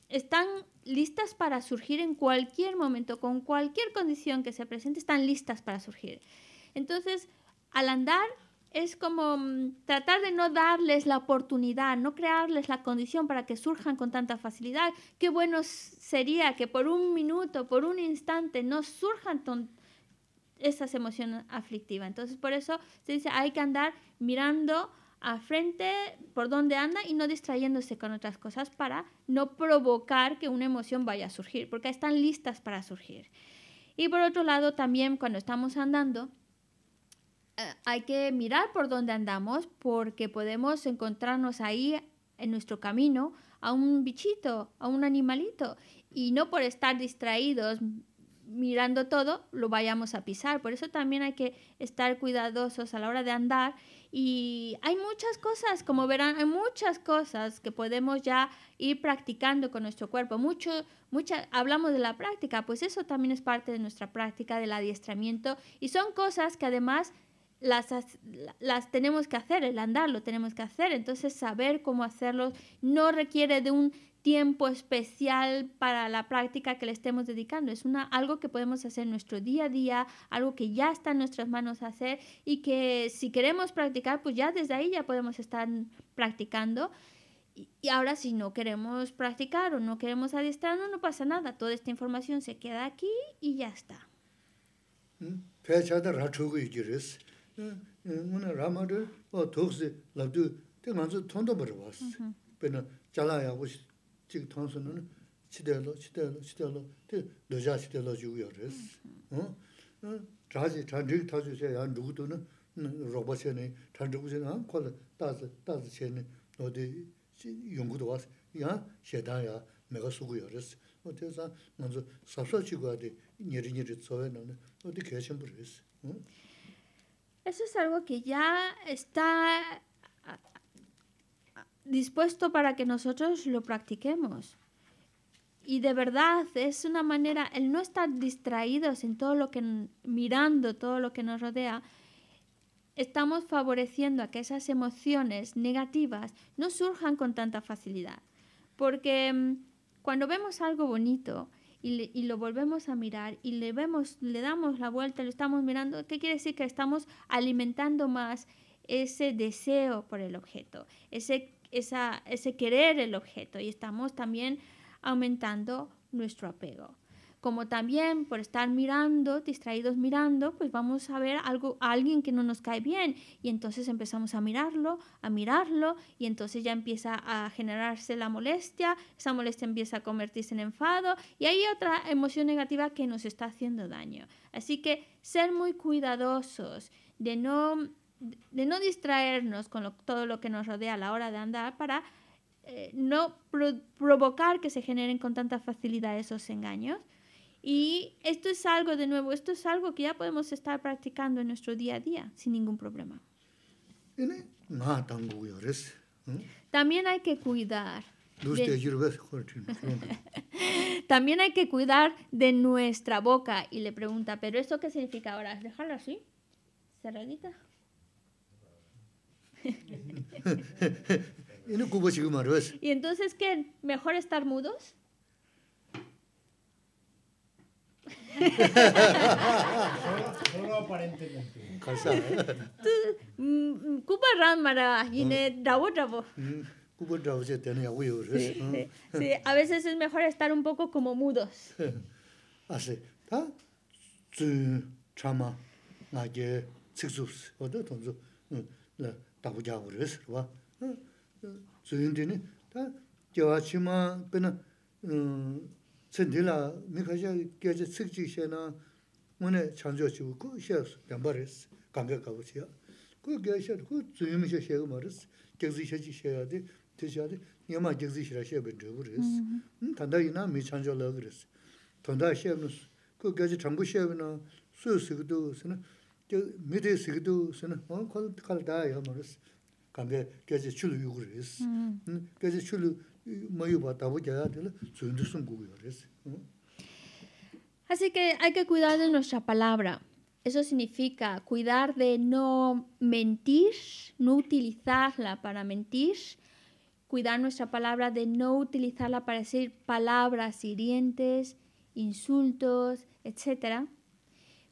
están listas para surgir en cualquier momento, con cualquier condición que se presente, están listas para surgir. Entonces, al andar es como mm, tratar de no darles la oportunidad, no crearles la condición para que surjan con tanta facilidad. Qué bueno sería que por un minuto, por un instante, no surjan esas emociones aflictivas. Entonces, por eso se dice, hay que andar mirando a frente por donde anda y no distrayéndose con otras cosas para no provocar que una emoción vaya a surgir, porque están listas para surgir. Y por otro lado, también cuando estamos andando, hay que mirar por dónde andamos porque podemos encontrarnos ahí en nuestro camino a un bichito, a un animalito. Y no por estar distraídos mirando todo, lo vayamos a pisar. Por eso también hay que estar cuidadosos a la hora de andar. Y hay muchas cosas, como verán, hay muchas cosas que podemos ya ir practicando con nuestro cuerpo. Mucho, hablamos de la práctica, pues eso también es parte de nuestra práctica del adiestramiento. Y son cosas que además las, las tenemos que hacer, el andar lo tenemos que hacer, entonces saber cómo hacerlo no requiere de un tiempo especial para la práctica que le estemos dedicando. Es una, algo que podemos hacer en nuestro día a día, algo que ya está en nuestras manos hacer y que si queremos practicar, pues ya desde ahí ya podemos estar practicando. Y, ahora si no queremos practicar o no queremos adiestrarnos, no pasa nada. Toda esta información se queda aquí y ya está. rāmārī wā tōksī labdhū, tī ngānsu tōndō bārī wās. Pēnā chālā yāgu chīk tōngsū nō nō, chidēlō, chidēlō, chidēlō, tī dōjā chidēlō chīgu yā rēs. Chāchī, chāndhīk tāchū chē yā nūgu tō nō, rōba chē nē, chāndhīk chē nā, kōla tāzi, tāzi chē nē, nō tī yōngu tī ngānsu sāpsā Eso es algo que ya está ah, ah, dispuesto para que nosotros lo practiquemos. Y de verdad es una manera, el no estar distraídos en todo lo que, mirando todo lo que nos rodea, estamos favoreciendo a que esas emociones negativas no surjan con tanta facilidad. Porque mm, cuando vemos algo bonito, y, y, lo volvemos a mirar y le vemos, le damos la vuelta, lo estamos mirando, ¿qué quiere decir? Que estamos alimentando más ese deseo por el objeto, ese, esa, ese querer el objeto y estamos también aumentando nuestro apego como también por estar mirando, distraídos mirando, pues vamos a ver algo, a alguien que no nos cae bien y entonces empezamos a mirarlo, a mirarlo y entonces ya empieza a generarse la molestia, esa molestia empieza a convertirse en enfado y hay otra emoción negativa que nos está haciendo daño. Así que ser muy cuidadosos de no, de no distraernos con todo lo que nos rodea a la hora de andar para eh, no provocar que se generen con tanta facilidad esos engaños. Y esto es algo, de nuevo, esto es algo que ya podemos estar practicando en nuestro día a día sin ningún problema. ¿eh? También hay que cuidar. <laughs> También hay que cuidar de nuestra boca. Y le pregunta, ¿pero esto qué significa ahora? ¿Dejarla así? ¿Cerradita? <laughs> <laughs> y entonces, ¿qué? ¿Mejor estar mudos? solo, aparentemente. Cuba rámara, yine dabo dabo. Cuba dabo se tenía huevos. Sí, a veces es mejor estar un poco como mudos. Así, ¿ah? Tzu, chama, naye, tsiksus, o de tonzo, la dabo dabo res, ¿va? Tzu, indini, ta, jawa chima, pena, 센딜라 니카제 gaya tsikchik xe na mune chanjo chibu ku xe yamba res, kange kawo xe ya. Ku gaya xe, ku tsuyumi xe xe kuma res, gyagzi xe chik xe ya di, te xe ya di, nyama gyagzi chanjo lag ku suyo chulu Así que hay que cuidar de nuestra palabra. Eso significa cuidar de no mentir, no utilizarla para mentir, cuidar nuestra palabra de no utilizarla para decir palabras hirientes, insultos, etc.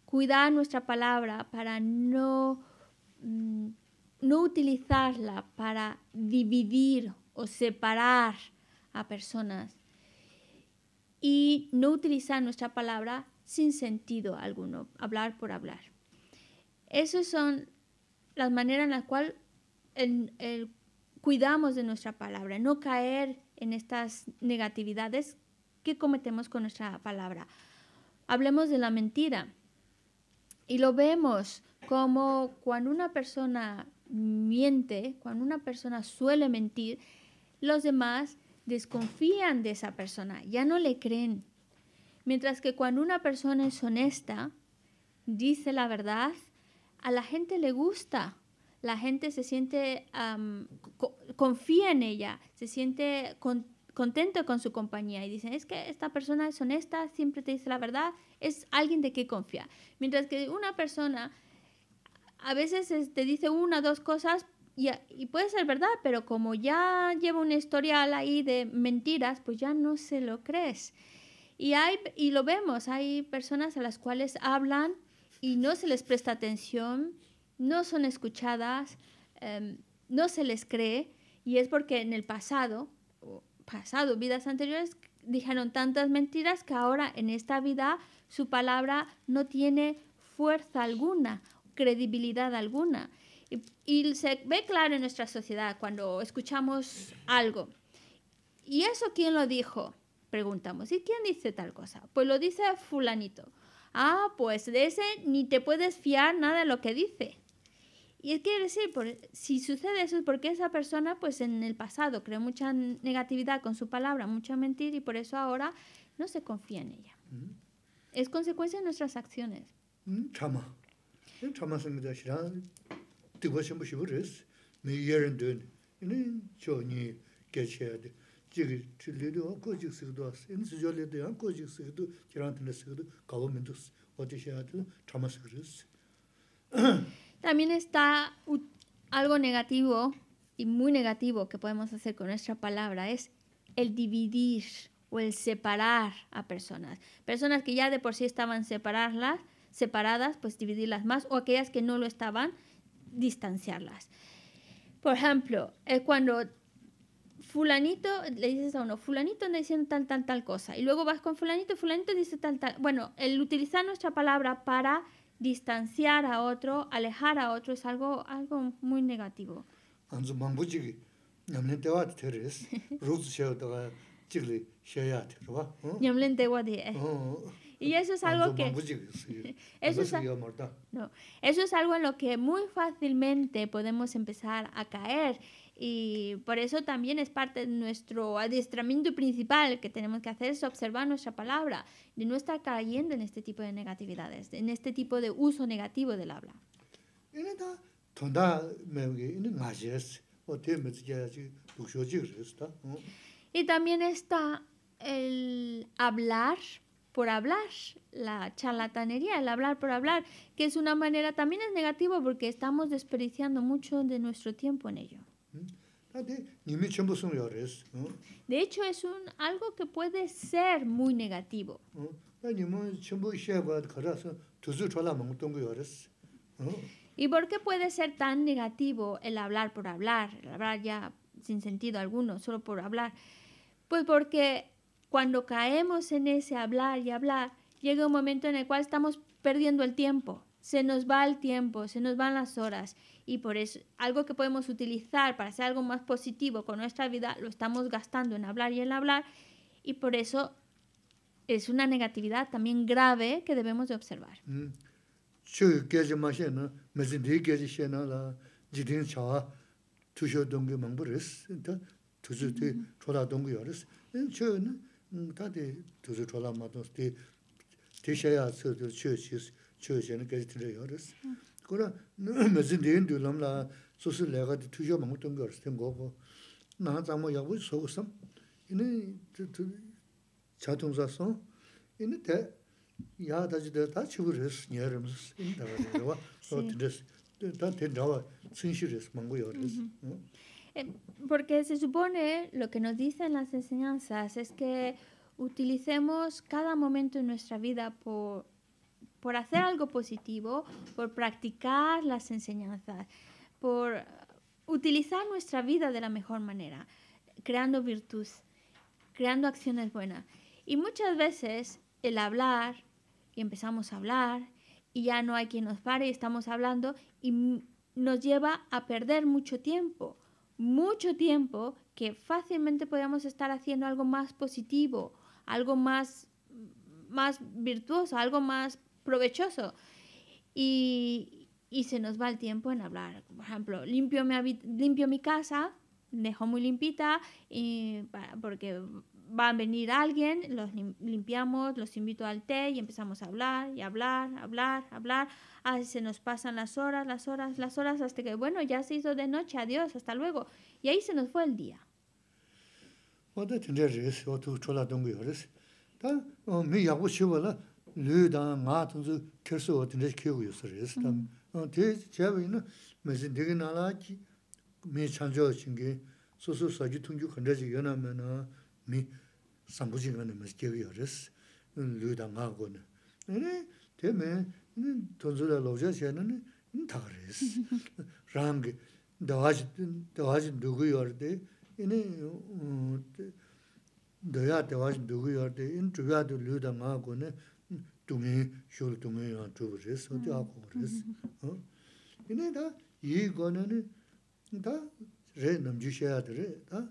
Cuidar nuestra palabra para no, mm, no utilizarla para dividir o separar a personas y no utilizar nuestra palabra sin sentido alguno, hablar por hablar. Esas son las maneras en las cuales cuidamos de nuestra palabra, no caer en estas negatividades que cometemos con nuestra palabra. Hablemos de la mentira y lo vemos como cuando una persona miente, cuando una persona suele mentir, los demás desconfían de esa persona, ya no le creen. Mientras que cuando una persona es honesta, dice la verdad, a la gente le gusta, la gente se siente, confía en ella, se siente contento con su compañía y dicen, es que esta persona es honesta, siempre te dice la verdad, es alguien de que confía. Mientras que una persona a veces te dice una o dos cosas, y, puede ser verdad, pero como ya lleva un historial ahí de mentiras, pues ya no se lo crees. Y, lo vemos, hay personas a las cuales hablan y no se les presta atención, no son escuchadas, em, no se les cree, y es porque en el pasado, pasado, vidas anteriores, dijeron tantas mentiras que ahora en esta vida su palabra no tiene fuerza alguna, credibilidad alguna. Y, se ve claro en nuestra sociedad cuando escuchamos algo. ¿Y eso quién lo dijo? Preguntamos. ¿Y quién dice tal cosa? Pues lo dice fulanito. Ah, pues de ese ni te puedes fiar nada de lo que dice. Y quiere decir, por, si sucede eso es porque esa persona pues en el pasado creó mucha negatividad con su palabra, mucha mentira y por eso ahora no se confía en ella. Mm-hmm. Es consecuencia de nuestras acciones. Mm mm-hmm. chama <clears throat> También está algo negativo y muy negativo que podemos hacer con nuestra palabra, es el dividir o el separar a personas. Personas que ya de por sí estaban separarlas, separadas, pues dividirlas más, o aquellas que no lo estaban, distanciarlas. Por ejemplo, eh, cuando fulanito, le dices a uno, fulanito anda diciendo tal, tal, tal cosa, y luego vas con fulanito, fulanito dice tal, tal. Bueno, el utilizar nuestra palabra para distanciar a otro, alejar a otro, es algo, algo muy negativo. <laughs> Pues, <laughs> y eso es algo que... eso, es, eso es algo en lo que muy fácilmente podemos empezar a caer. Y por eso también es parte de nuestro adiestramiento principal que tenemos que hacer, es observar nuestra palabra, de no estar cayendo en este tipo de negatividades, en este tipo de uso negativo del habla. Y también está el hablar por hablar, la charlatanería, el hablar por hablar, que es una manera también es negativo, porque estamos desperdiciando mucho de nuestro tiempo en ello. ¿Mm? Ah, de hecho, es un, algo que puede ser muy negativo. ¿Mm? Ah, ¿Y por qué puede ser tan negativo el hablar por hablar, el hablar ya sin sentido alguno, solo por hablar? Pues porque cuando caemos en ese hablar y hablar, llega un momento en el cual estamos perdiendo el tiempo. Se nos va el tiempo, se nos van las horas y por eso algo que podemos utilizar para hacer algo más positivo con nuestra vida lo estamos gastando en hablar y en hablar y por eso es una negatividad también grave que debemos de observar. Mm. 다데 두르 졸라 마도스티 티샤야 서드 쳬시 쳬시는 게스트를 열었어. 그러나 무슨 대인 둘람라 소스 내가 투자 못 했던 거 같은 거고 나 잠어 야고 소고섬 이니 저 자동사서 이니 대 야다지다 다 치부르스 녀름스 인다가 되와 소드스 다 된다와 친실스 망고 Eh, porque se supone, lo que nos dicen las enseñanzas es que utilicemos cada momento en nuestra vida por, por hacer algo positivo, por practicar las enseñanzas, por utilizar nuestra vida de la mejor manera, creando virtud, creando acciones buenas. Y muchas veces el hablar, y empezamos a hablar, y ya no hay quien nos pare, y estamos hablando, y nos lleva a perder mucho tiempo mucho tiempo que fácilmente podríamos estar haciendo algo más positivo, algo más, más virtuoso, algo más provechoso. Y, y se nos va el tiempo en hablar. Por ejemplo, limpio mi, limpio mi casa, dejo muy limpita y porque va a venir alguien, los limpiamos, los invito al té y empezamos a hablar y hablar, hablar, hablar. ahí se nos pasan las horas, las horas, las horas, hasta que, bueno, ya se hizo de noche, adiós, hasta luego. Y ahí se nos fue el día. mi sambu jingwa nima jiawi ya res, luida nga go na. Nani, te me, tunzu la loja xe nani, taga res. Rangi, dawaji dugu ya rade, ini, daya dawaji dugu ya rade, in tuya dungi, dungi da, re namji da,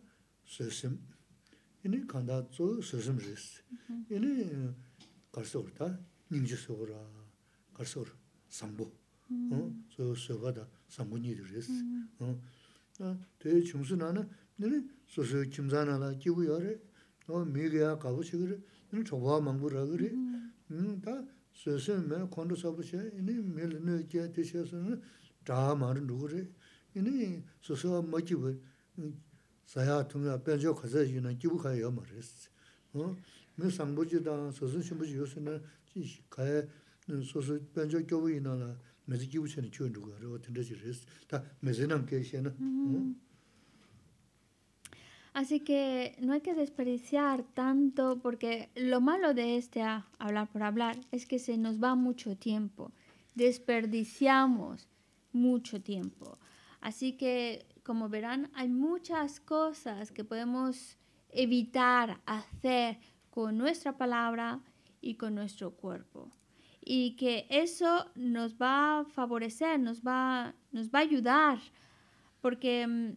이니 간다 저 서슴리스 이니 갈서부터 님주서라 갈서 상부 어저 서가다 상문이리스 어 대의 중순하는 너는 소소 김자나라 기부여래 어 미리야 가보시기로 너는 저거 망부라 그래 응다 서슴에 건너서부터 이니 밀느 제 되셔서는 다 말은 누구래 이니 소소 맞지 Así que no hay que desperdiciar tanto porque lo malo de este hablar por hablar es que se nos va mucho tiempo, desperdiciamos mucho tiempo. Así que como verán, hay muchas cosas que podemos evitar hacer con nuestra palabra y con nuestro cuerpo. Y que eso nos va a favorecer, nos va, nos va a ayudar, porque mm,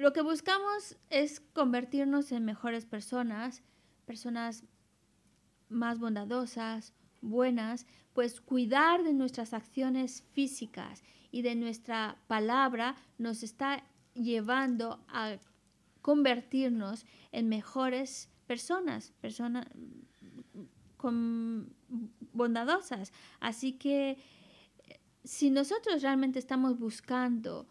lo que buscamos es convertirnos en mejores personas, personas más bondadosas, buenas, pues cuidar de nuestras acciones físicas y de nuestra palabra nos está llevando a convertirnos en mejores personas, personas bondadosas. Así que si nosotros realmente estamos buscando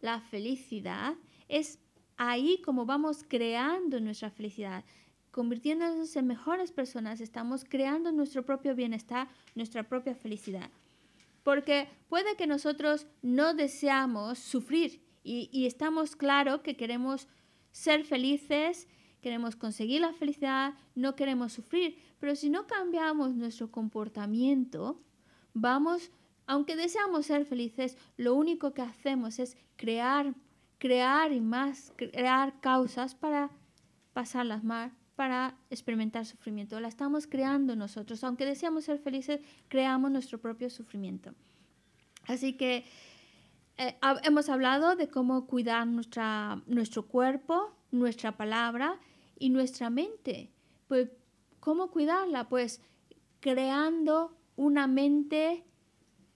la felicidad, es ahí como vamos creando nuestra felicidad. Convirtiéndonos en mejores personas, estamos creando nuestro propio bienestar, nuestra propia felicidad porque puede que nosotros no deseamos sufrir y, estamos claro que queremos ser felices, queremos conseguir la felicidad, no queremos sufrir, pero si no cambiamos nuestro comportamiento, vamos, aunque deseamos ser felices, lo único que hacemos es crear, crear y más, crear causas para pasarlas mal para experimentar sufrimiento. La estamos creando nosotros. Aunque deseamos ser felices, creamos nuestro propio sufrimiento. Así que eh, hemos hablado de cómo cuidar nuestro cuerpo, nuestra palabra y nuestra mente. Pues, ¿cómo cuidarla? Pues creando una mente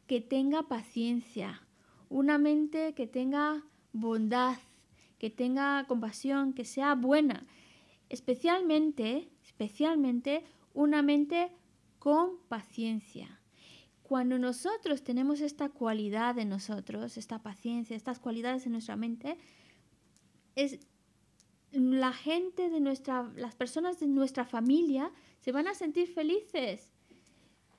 que tenga paciencia, una mente que tenga bondad, que tenga compasión, que sea buena especialmente, especialmente una mente con paciencia. Cuando nosotros tenemos esta cualidad de nosotros, esta paciencia, estas cualidades en nuestra mente, es la gente de nuestra, las personas de nuestra familia se van a sentir felices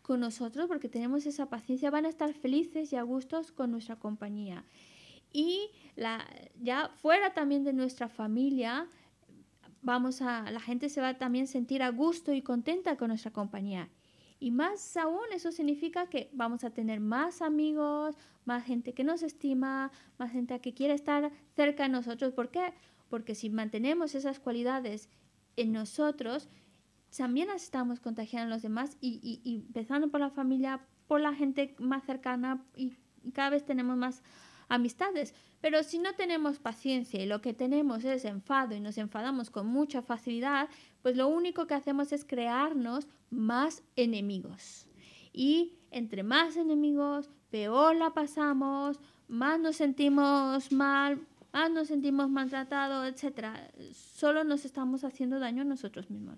con nosotros porque tenemos esa paciencia, van a estar felices y a gustos con nuestra compañía. Y la, ya fuera también de nuestra familia, vamos a, la gente se va a también sentir a gusto y contenta con nuestra compañía. Y más aún, eso significa que vamos a tener más amigos, más gente que nos estima, más gente que quiere estar cerca de nosotros. ¿Por qué? Porque si mantenemos esas cualidades en nosotros, también las estamos contagiando a los demás y, y empezando por la familia, por la gente más cercana y cada vez tenemos más amistades. Pero si no tenemos paciencia y lo que tenemos es enfado y nos enfadamos con mucha facilidad, pues lo único que hacemos es crearnos más enemigos. Y entre más enemigos, peor la pasamos, más nos sentimos mal, más nos sentimos maltratados, etc. Solo nos estamos haciendo daño a nosotros mismos.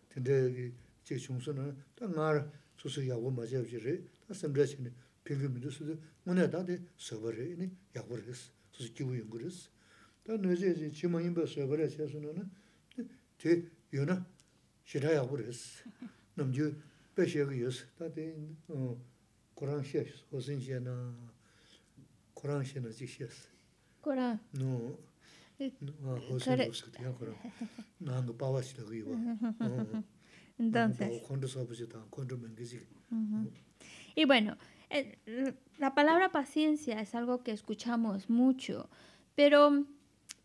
tindā yagī chīk chūngsū nā, tā ngā rā sūsū yāgū mā chayab chī rī, tā samdhā chī nī, pīngi mīndu sūsū, ngū nā tā tī sāba rī, nī yāgū rī sī, sūsū yungu yu <laughs> yu <laughs> Entonces. Y bueno, eh, la palabra paciencia es algo que escuchamos mucho, pero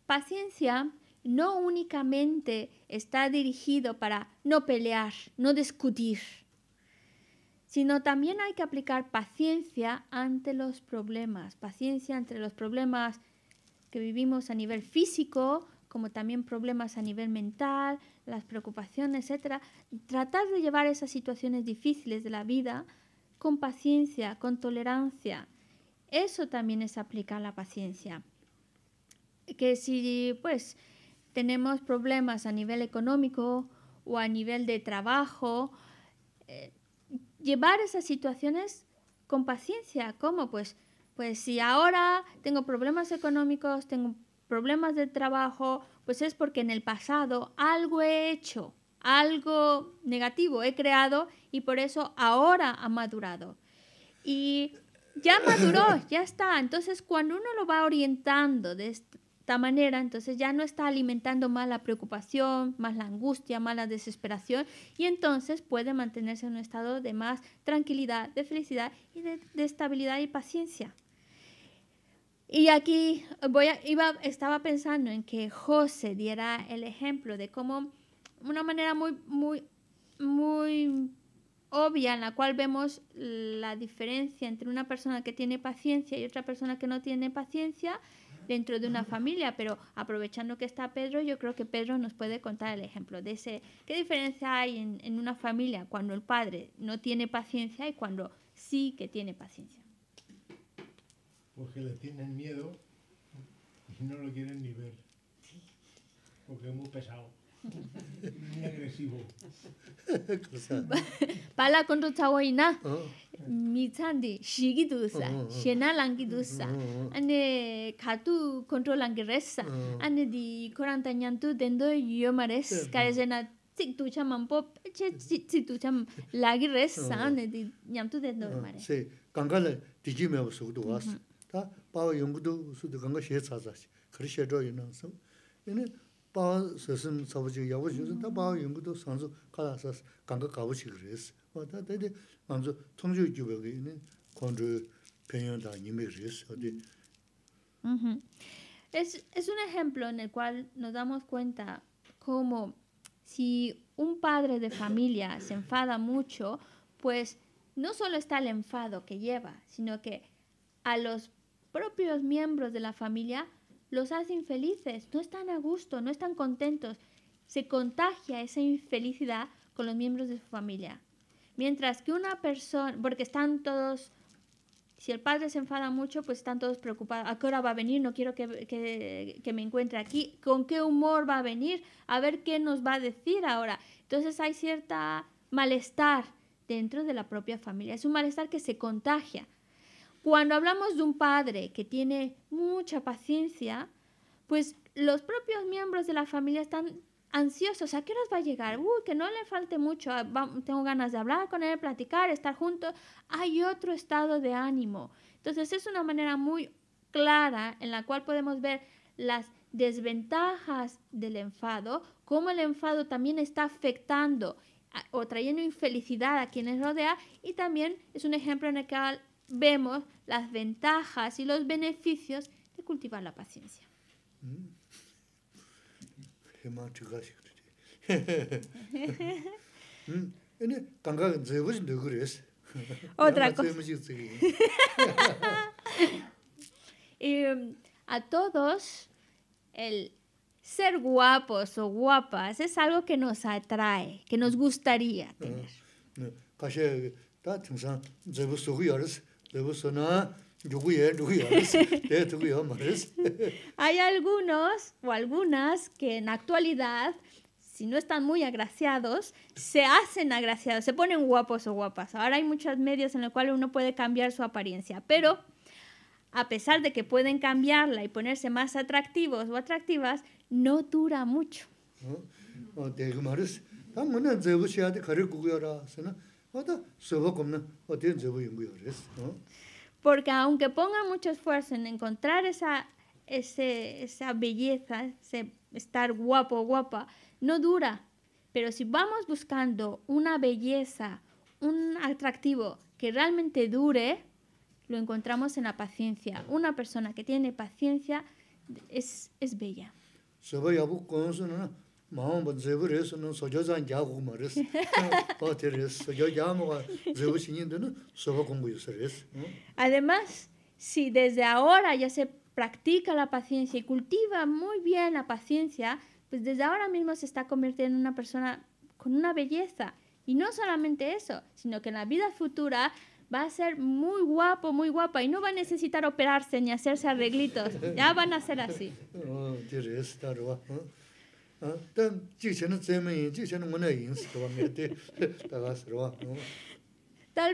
paciencia no únicamente está dirigido para no pelear, no discutir, sino también hay que aplicar paciencia ante los problemas, paciencia ante los problemas que vivimos a nivel físico, como también problemas a nivel mental, las preocupaciones, etcétera, tratar de llevar esas situaciones difíciles de la vida con paciencia, con tolerancia. Eso también es aplicar la paciencia. Que si pues tenemos problemas a nivel económico o a nivel de trabajo, eh, llevar esas situaciones con paciencia, ¿cómo? Pues pues si ahora tengo problemas económicos, tengo problemas de trabajo, pues es porque en el pasado algo he hecho, algo negativo he creado y por eso ahora ha madurado. Y ya maduró, <coughs> ya está. Entonces cuando uno lo va orientando de esta manera, entonces ya no está alimentando más la preocupación, más la angustia, más la desesperación y entonces puede mantenerse en un estado de más tranquilidad, de felicidad y de, estabilidad y paciencia. Y aquí voy iba, estaba pensando en que José diera el ejemplo de cómo una manera muy, muy, muy obvia en la cual vemos la diferencia entre una persona que tiene paciencia y otra persona que no tiene paciencia dentro de una familia, pero aprovechando que está Pedro, yo creo que Pedro nos puede contar el ejemplo de ese, qué diferencia hay en una familia cuando el padre no tiene paciencia y cuando sí que tiene paciencia porque le tienen miedo y no lo quieren ni ver, porque es muy pesado. Muy agresivo. Pala kontu txagoina, ah. mitzandi, shena ah, ah, xena langiduza, ane katu langi gereza, ane di yantu dendo yomares, karezena tzik tu chaman pop, che tzik tu cham lagirez, ane di ñamtu dendo yomarez. Sí, kankala tijime duaz es un ejemplo en el cual nos damos cuenta cómo si un padre de familia se enfada mucho, pues no solo está el enfado que lleva, sino que a los propios miembros de la familia los hacen infelices, no están a gusto, no están contentos. Se contagia esa infelicidad con los miembros de su familia. Mientras que una persona, porque están todos, si el padre se enfada mucho, pues están todos preocupados. ¿A qué hora va a venir? No quiero que, que me encuentre aquí. ¿Con qué humor va a venir? A ver qué nos va a decir ahora. Entonces hay cierta malestar dentro de la propia familia. Es un malestar que se contagia. Cuando hablamos de un padre que tiene mucha paciencia, pues los propios miembros de la familia están ansiosos, ¿a qué horas va a llegar? Uy, que no le falte mucho, ah, tengo ganas de hablar con él, platicar, estar juntos. Hay otro estado de ánimo. Entonces es una manera muy clara en la cual podemos ver las desventajas del enfado, cómo el enfado también está afectando o trayendo infelicidad a quienes rodea y también es un ejemplo en el que vemos las ventajas y los beneficios de cultivar la paciencia. Mm. <laughs> Mm. <laughs> Otra cosa. <laughs> y, um, a todos, el ser guapos o guapas es algo que nos atrae, que nos gustaría ah, tener. <laughs> Este <laughs> hay algunos o algunas que en actualidad, si no están muy agraciados, se hacen agraciados, se ponen guapos o guapas. Ahora hay muchas medios en los cuales uno puede cambiar su apariencia, pero a pesar de que pueden cambiarla y ponerse más atractivos o atractivas, no dura mucho. Porque aunque ponga mucho esfuerzo en encontrar esa, esa belleza, ese estar guapo, guapa, no dura. Pero si vamos buscando una belleza, un atractivo que realmente dure, lo encontramos en la paciencia. Una persona que tiene paciencia es, es bella. <laughs> Además, si desde ahora ya se practica la paciencia y cultiva muy bien la paciencia, pues desde ahora mismo se está convirtiendo en una persona con una belleza. Y no solamente eso, sino que en la vida futura va a ser muy guapo, muy guapa y no va a necesitar operarse ni hacerse arreglitos. Ya van a ser así. <laughs> Oh, <laughs> tal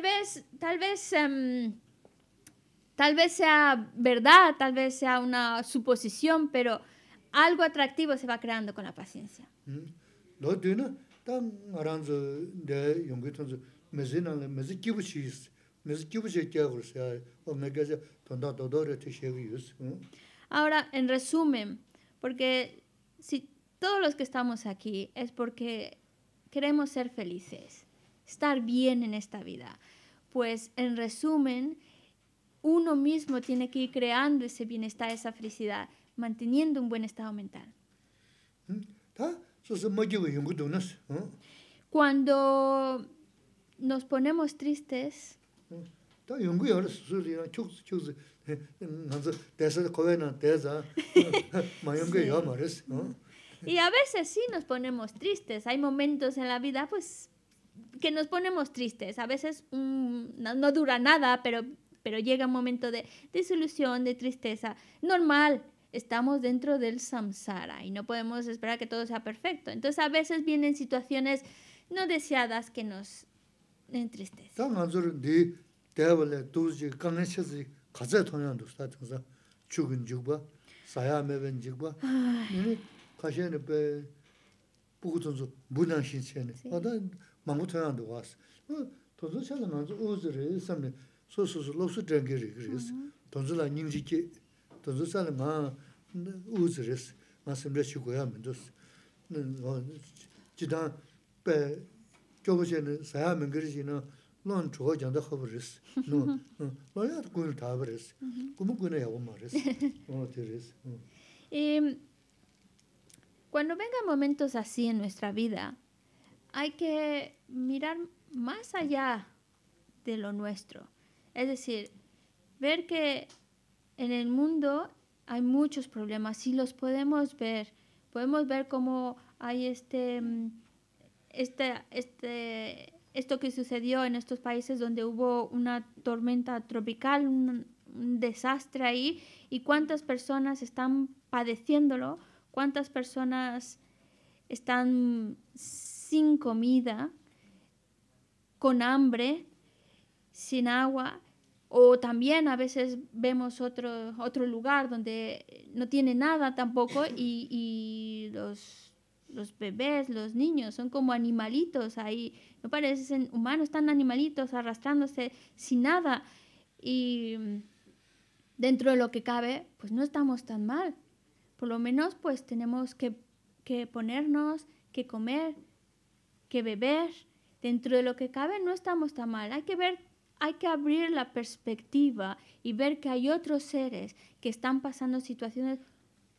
vez, tal vez, em, tal vez sea verdad, tal vez sea una suposición, pero algo atractivo se va creando con la paciencia. Mm. Ahora, en resumen, porque si todos los que estamos aquí es porque queremos ser felices, estar bien en esta vida. Pues en resumen, uno mismo tiene que ir creando ese bienestar, esa felicidad, manteniendo un buen estado mental. ¿Mm? Cuando nos ponemos tristes, <laughs> Y a veces sí nos ponemos tristes. Hay momentos en la vida, pues, que nos ponemos tristes. A veces mm, no, dura nada, pero, pero llega un momento de disolución de tristeza. Normal, estamos dentro del samsara y no podemos esperar que todo sea perfecto. Entonces a veces vienen situaciones no deseadas que nos entristecen. 가시네 베 부구전조 문양 신체네 어떤 망고 토양도 왔어 도저 소소소 로스 그리스 돈즈라 닝지케 돈즈살은 마 우즈레스 마스메 민도스 는 지단 베 교부제는 사야면 그리지는 논 조정도 허브리스 노 뭐야 그걸 다 버렸어 그거 어음 Cuando vengan momentos así en nuestra vida, hay que mirar más allá de lo nuestro. Es decir, ver que en el mundo hay muchos problemas y los podemos ver. Podemos ver cómo hay este, mm, este, esto que sucedió en estos países donde hubo una tormenta tropical, un desastre ahí, y cuántas personas están padeciéndolo cuántas personas están sin comida, con hambre, sin agua, o también a veces vemos otro, otro lugar donde no tiene nada tampoco <coughs> y, los, los, bebés, los niños son como animalitos ahí, no parecen humanos, están animalitos arrastrándose sin nada y mm, dentro de lo que cabe, pues no estamos tan mal. Por lo menos pues tenemos que, ponernos, que comer, que beber. Dentro de lo que cabe no estamos tan mal. Hay que ver hay que abrir la perspectiva y ver que hay otros seres que están pasando situaciones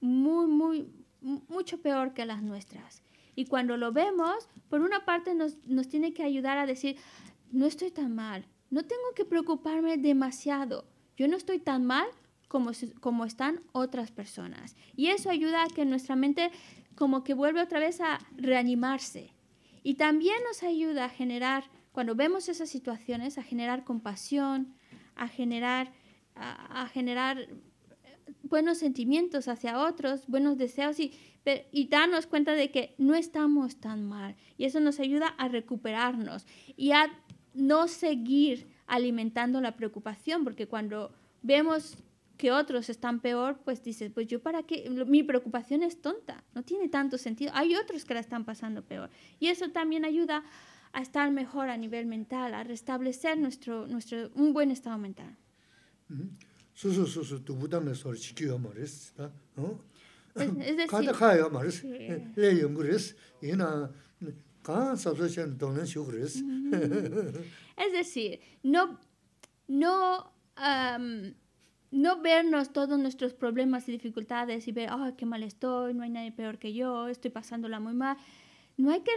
muy, muy, mucho peor que las nuestras. Y cuando lo vemos, por una parte nos, nos tiene que ayudar a decir, no estoy tan mal, no tengo que preocuparme demasiado, yo no estoy tan mal como, como están otras personas. Y eso ayuda a que nuestra mente como que vuelve otra vez a reanimarse. Y también nos ayuda a generar, cuando vemos esas situaciones, a generar compasión, a generar, a, generar eh, buenos sentimientos hacia otros, buenos deseos y, y darnos cuenta de que no estamos tan mal. Y eso nos ayuda a recuperarnos y a no seguir alimentando la preocupación, porque cuando vemos que otros están peor, pues dices, pues yo para qué, mi preocupación es tonta, no tiene tanto sentido. Hay otros que la están pasando peor. Y eso también ayuda a estar mejor a nivel mental, a restablecer nuestro, nuestro, un buen estado mental. Es decir, no, no no vernos todos nuestros problemas y dificultades y ver, oh, qué mal estoy, no hay nadie peor que yo, estoy pasándola muy mal. No hay que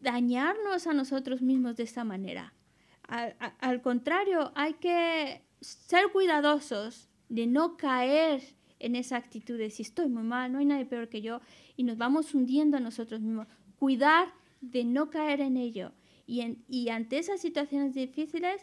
dañarnos a nosotros mismos de esta manera. Al, contrario, hay que ser cuidadosos de no caer en esa actitud de si estoy muy mal, no hay nadie peor que yo, y nos vamos hundiendo a nosotros mismos. Cuidar de no caer en ello. Y, en, y ante esas situaciones difíciles,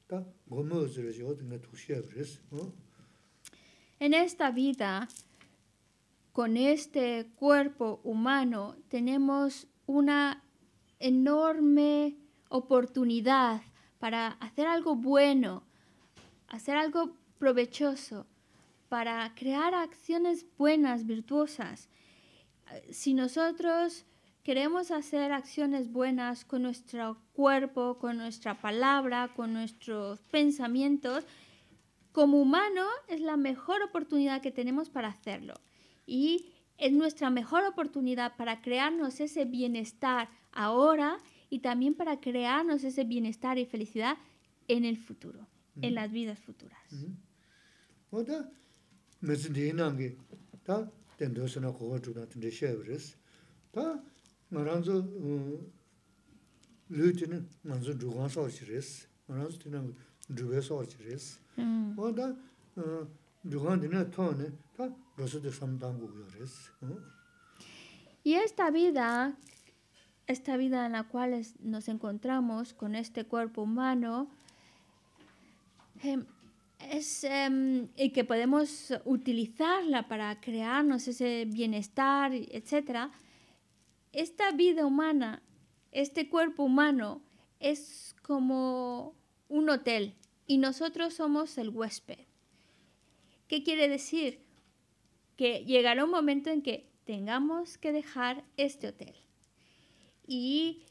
En esta vida, con este cuerpo humano, tenemos una enorme oportunidad para hacer algo bueno, hacer algo provechoso, para crear acciones buenas, virtuosas. Si nosotros Queremos hacer acciones buenas con nuestro cuerpo, con nuestra palabra, con nuestros pensamientos. Como humano es la mejor oportunidad que tenemos para hacerlo. Y es nuestra mejor oportunidad para crearnos ese bienestar ahora y también para crearnos ese bienestar y felicidad en el futuro, en las vidas futuras ngā rānzu lū tīne ngā rānzu dhūgān sāwa chirēs, ngā rānzu tīne dhūgā sāwa chirēs. Wā tā dhūgān de tōne tā rāsu Y esta vida, esta vida en la cual nos encontramos con este cuerpo humano, em, es em, y que podemos utilizarla para crearnos ese bienestar, etcétera, esta vida humana, este cuerpo humano, es como un hotel y nosotros somos el huésped. ¿Qué quiere decir? Que llegará un momento en que tengamos que dejar este hotel. Y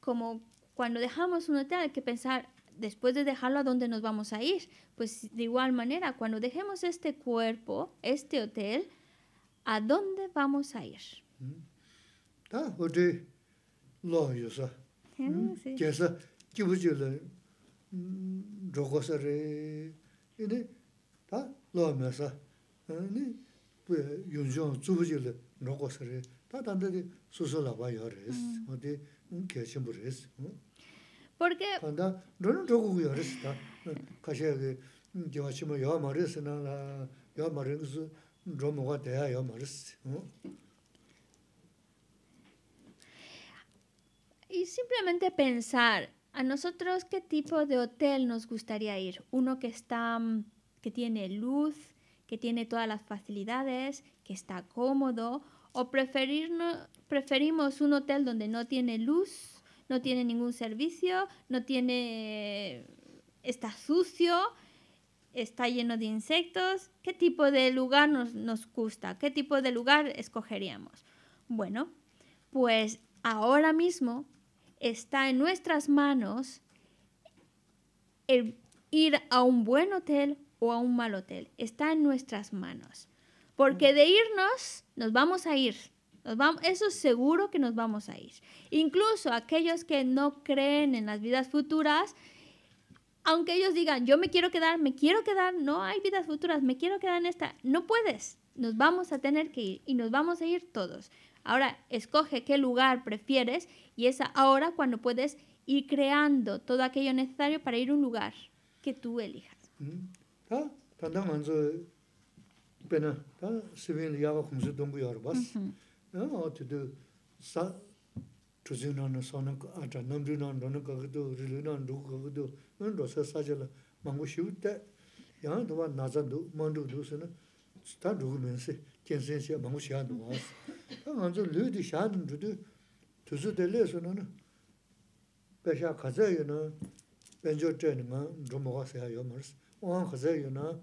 como cuando dejamos un hotel hay que pensar después de dejarlo a dónde nos vamos a ir. Pues de igual manera, cuando dejemos este cuerpo, este hotel, ¿a dónde vamos a ir? Mm. tā hō tē lō yō sā, kē sā kī bū chī lō rō kō 다 단데 yō nē 어디 lō mē sā, nē bū yō yō yō tsū bū chī lō rō kō sā rē, tā tā ndā tē sū sū lā bā yō rē sī, hō y simplemente pensar a nosotros qué tipo de hotel nos gustaría ir. Uno que está, mm, que tiene luz, que tiene todas las facilidades, que está cómodo, o preferimos un hotel donde no tiene luz, no tiene ningún servicio, no tiene, está sucio, está lleno de insectos. ¿Qué tipo de lugar nos, nos gusta? ¿Qué tipo de lugar escogeríamos? Bueno, pues ahora mismo está en nuestras manos ir a un buen hotel o a un mal hotel. Está en nuestras manos. Porque de irnos, nos vamos a ir. Nos vamos, eso es seguro que nos vamos a ir. Incluso aquellos que no creen en las vidas futuras, aunque ellos digan, yo me quiero quedar, me quiero quedar, no hay vidas futuras, me quiero quedar en esta, no puedes. Nos vamos a tener que ir y nos vamos a ir todos. Ahora, escoge qué lugar prefieres y es ahora cuando puedes ir creando todo aquello necesario para ir a un lugar que tú elijas. Mm. kensen siya mangu siya nu waas. Ta nga zi tuzu de le su na na pesha khaza yu na benjo tre nga dhumu waa siya yu maris. Oang khaza yu na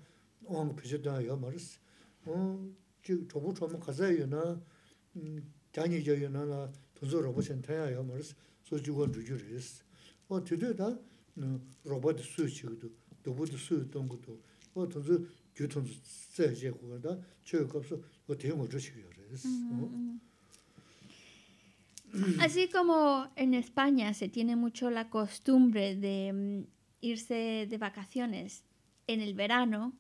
oang pishu dhaa yuna maris. Chik chobu robo O tudu da robo di su chigdu, dhubu di O tuzu Así como en España se tiene mucho la costumbre de mm, irse de vacaciones en el verano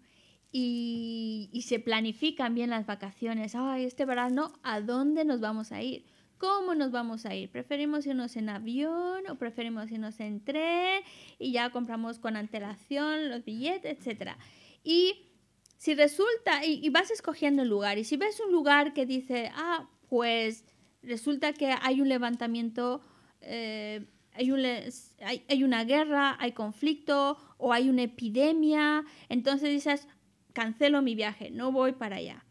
y, se planifican bien las vacaciones. Ay, este verano, ¿a dónde nos vamos a ir? ¿Cómo nos vamos a ir? ¿Preferimos irnos en avión o preferimos irnos en tren? Y ya compramos con antelación los billetes, etcétera? Y si resulta, y, vas escogiendo el lugar, y si ves un lugar que dice, ah, pues resulta que hay un levantamiento, eh, hay, una guerra, hay conflicto, o hay una epidemia, entonces dices, cancelo mi viaje, no voy para allá.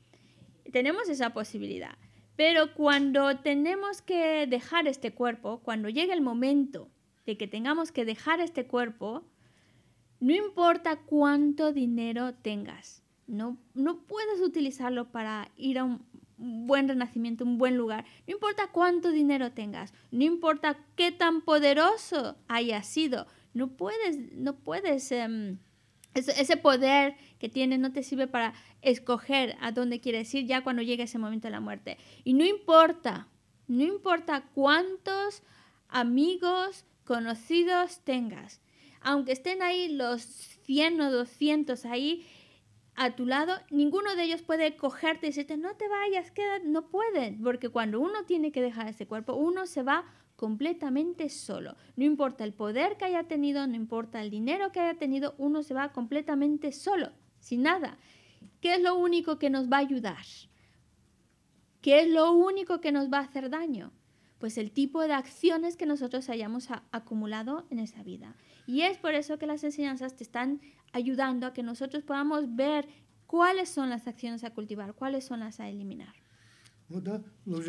Tenemos esa posibilidad. Pero cuando tenemos que dejar este cuerpo, cuando llegue el momento de que tengamos que dejar este cuerpo, no importa cuánto dinero tengas, no, puedes utilizarlo para ir a un buen renacimiento, un buen lugar. No importa cuánto dinero tengas, no importa qué tan poderoso haya sido, no puedes, no puedes, em, ese poder que tienes no te sirve para escoger a dónde quieres ir ya cuando llegue ese momento de la muerte. Y no importa, no importa cuántos amigos, conocidos tengas, aunque estén ahí los 100 o 200 ahí, a tu lado, ninguno de ellos puede cogerte y decirte, no te vayas, queda, no pueden, porque cuando uno tiene que dejar ese cuerpo, uno se va completamente solo. No importa el poder que haya tenido, no importa el dinero que haya tenido, uno se va completamente solo, sin nada. ¿Qué es lo único que nos va a ayudar? ¿Qué es lo único que nos va a hacer daño? pues el tipo de acciones que nosotros hayamos acumulado en esa vida. Y es por eso que las enseñanzas te están ayudando a que nosotros podamos ver cuáles son las acciones a cultivar, cuáles son las a eliminar. Por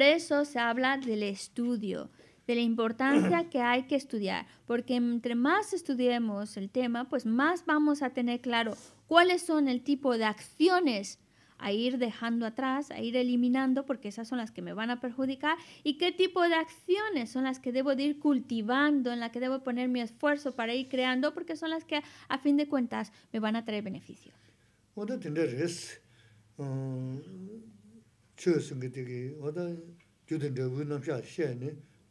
eso se habla del estudio, de la importancia que hay que estudiar, porque entre más estudiemos el tema, pues más vamos a tener claro cuáles son el tipo de acciones a ir dejando atrás, a ir eliminando, porque esas son las que me van a perjudicar, y qué tipo de acciones son las que debo de ir cultivando, en las que debo poner mi esfuerzo para ir creando, porque son las que a fin de cuentas me van a traer beneficio.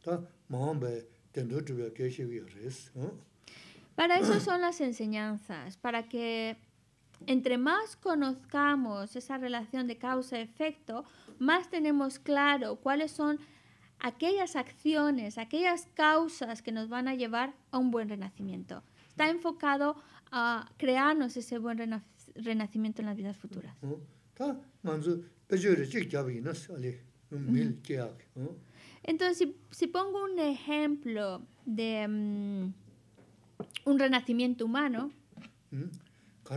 ¿eh? Para eso son las enseñanzas, para que entre más conozcamos esa relación de causa-efecto, más tenemos claro cuáles son aquellas acciones, aquellas causas que nos van a llevar a un buen renacimiento. Está enfocado a crearnos ese buen renacimiento en las vidas futuras. Pues entonces, si, pongo un ejemplo de mm, un renacimiento humano, mm.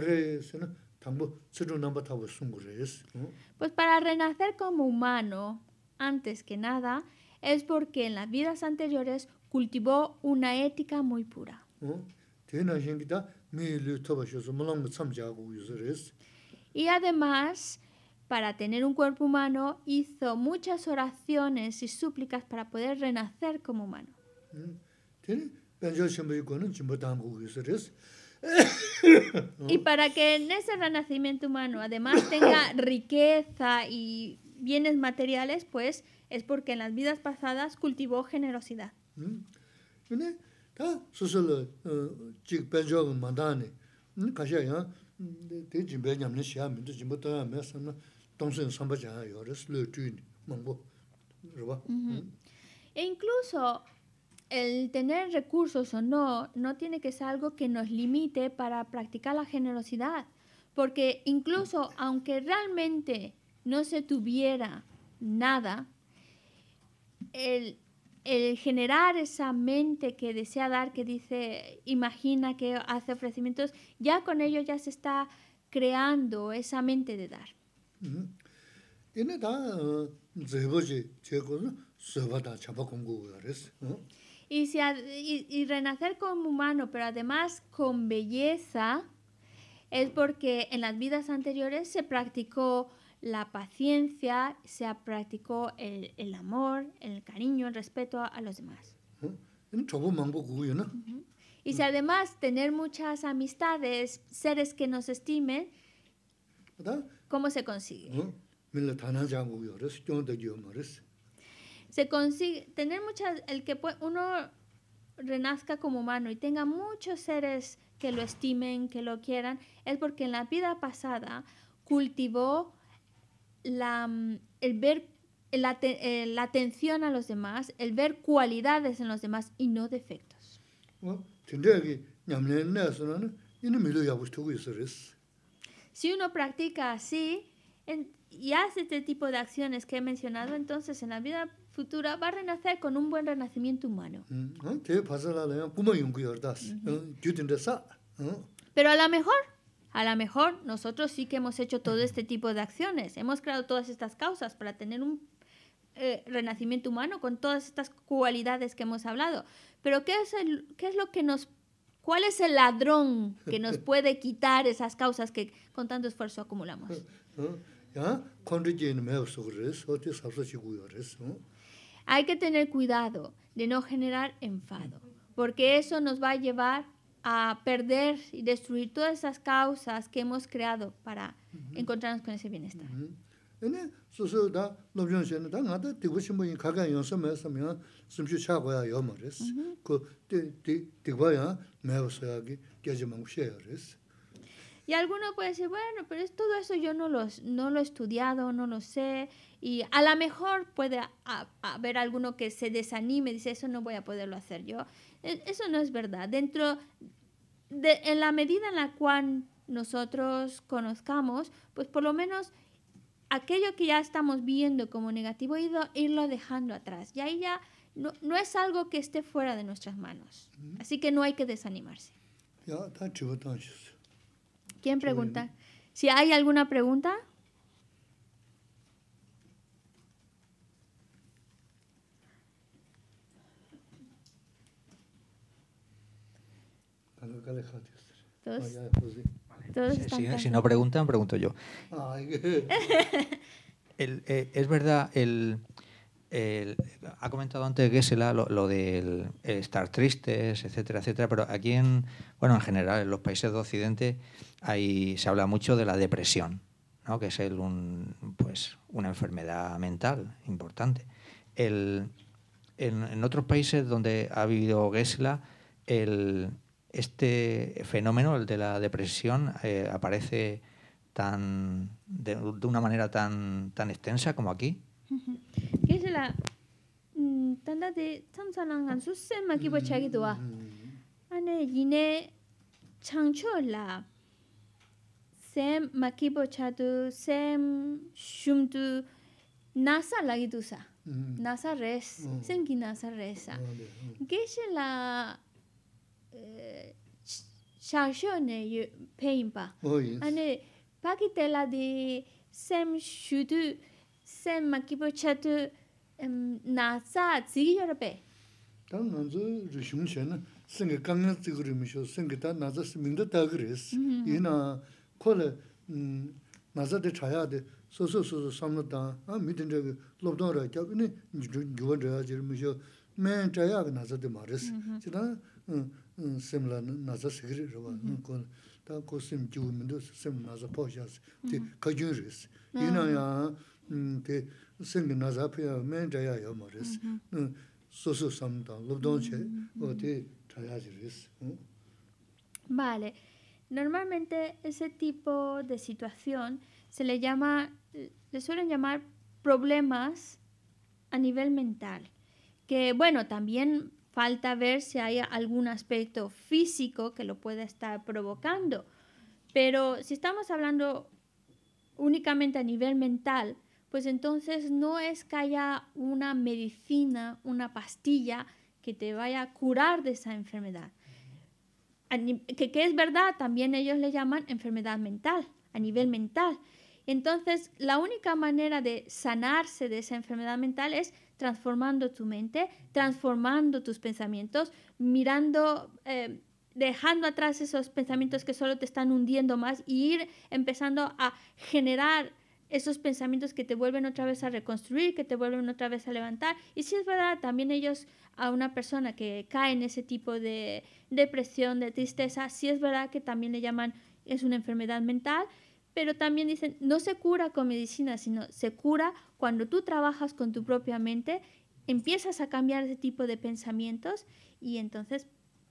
pues para renacer como humano, antes que nada, es porque en las vidas anteriores cultivó una ética muy pura. Y además, para tener un cuerpo humano, hizo muchas oraciones y súplicas para poder renacer como humano. <coughs> Y para que en ese renacimiento humano además tenga <coughs> riqueza y bienes materiales, pues es porque en las vidas pasadas cultivó generosidad. Entonces, mm. E incluso el tener recursos o no, no tiene que ser algo que nos limite para practicar la generosidad. Porque incluso aunque realmente no se tuviera nada, el generar esa mente que desea dar, que dice, imagina que hace ofrecimientos, ya con ello ya se está creando esa mente de dar. Y, y, y renacer como humano, pero además con belleza, es porque en las vidas anteriores se practicó la paciencia, se practicó el, el amor, el cariño, el respeto a, los demás. Y si además tener muchas amistades, seres que nos estimen, ¿Cómo se consigue? ¿Mm? Se consigue tener muchas, el que uno renazca como humano y tenga muchos seres que lo estimen, que lo quieran, es porque en la vida pasada cultivó la, mm, el ver la, la, atención a los demás, el ver cualidades en los demás y no defectos. Si uno practica así y hace este tipo de acciones que he mencionado, entonces en la vida futura va a renacer con un buen renacimiento humano. Pero a lo mejor, a lo mejor nosotros sí que hemos hecho todo este tipo de acciones, hemos creado todas estas causas para tener un eh, renacimiento humano con todas estas cualidades que hemos hablado. Pero ¿qué es, qué es lo que nos ¿Cuál es el ladrón que nos puede quitar esas causas que con tanto esfuerzo acumulamos? Hay que tener cuidado de no generar enfado, porque eso nos va a llevar a perder y destruir todas esas causas que hemos creado para encontrarnos con ese bienestar. Y alguno puede decir, bueno, pero es, todo eso yo no lo, no lo he estudiado, no lo sé. Y a lo mejor puede haber alguno que se desanime y dice, eso no voy a poderlo hacer yo. E, eso no es verdad. Dentro, de, en la medida en la cual nosotros conozcamos, pues por lo menos aquello que ya estamos viendo como negativo, irlo dejando atrás. Y ahí ya no, es algo que esté fuera de nuestras manos. Así que no hay que desanimarse. ¿Quién pregunta? Si hay alguna pregunta si, no preguntan, pregunto yo. <laughs> Eh, es verdad, ha comentado antes Gessela lo, lo del eh, estar tristes, etcétera, etcétera, pero aquí en, bueno, en general, en los países de Occidente ahí se habla mucho de la depresión, ¿no? que es pues, una enfermedad mental importante. en, en, otros países donde ha vivido Gessela, el, este fenómeno, de la depresión, eh, aparece tan de, una manera tan, tan extensa como aquí? sem makibo chatu sem shumtu nasa lagidusa mm. nasa res mm. sem nasa ah, qué es la 샤쇼 네 페인바 아니 파키텔라디 샘 슈두 샘 마키보 나사 지여베 담난즈 르슝셴 생게 강나 찍으리미쇼 생게다 나자스 민다 다그레스 그레스 이나 콜레 나자데 차야데 소소소소 삼나다 아 미든데 로브도라 캬니 주원자 지르미쇼 맨 차야가 나자데 마레스 지나 semla naza sikri rwa, ta ko sem jivu mendo sem naza pawshaas, te kajun res. Ina ya, te sengi naza piya men jaya ya ma soso samda, lobdon che, o te trayaji Vale, normalmente ese tipo de situación se le llama, le suelen llamar problemas a nivel mental, que bueno, también falta ver si hay algún aspecto físico que lo pueda estar provocando. Pero si estamos hablando únicamente a nivel mental, pues entonces no es que haya una medicina, una pastilla que te vaya a curar de esa enfermedad. Que, es verdad, también ellos le llaman enfermedad mental, a nivel mental. Entonces, la única manera de sanarse de esa enfermedad mental es transformando tu mente, transformando tus pensamientos, mirando... Eh, dejando atrás esos pensamientos que solo te están hundiendo más y ir empezando a generar esos pensamientos que te vuelven otra vez a reconstruir, que te vuelven otra vez a levantar. Y si es verdad, también ellos, a una persona que cae en ese tipo de depresión, de tristeza, si es verdad que también le llaman, es una enfermedad mental, pero también dicen, no se cura con medicina, sino se cura cuando tú trabajas con tu propia mente, empiezas a cambiar ese tipo de pensamientos y entonces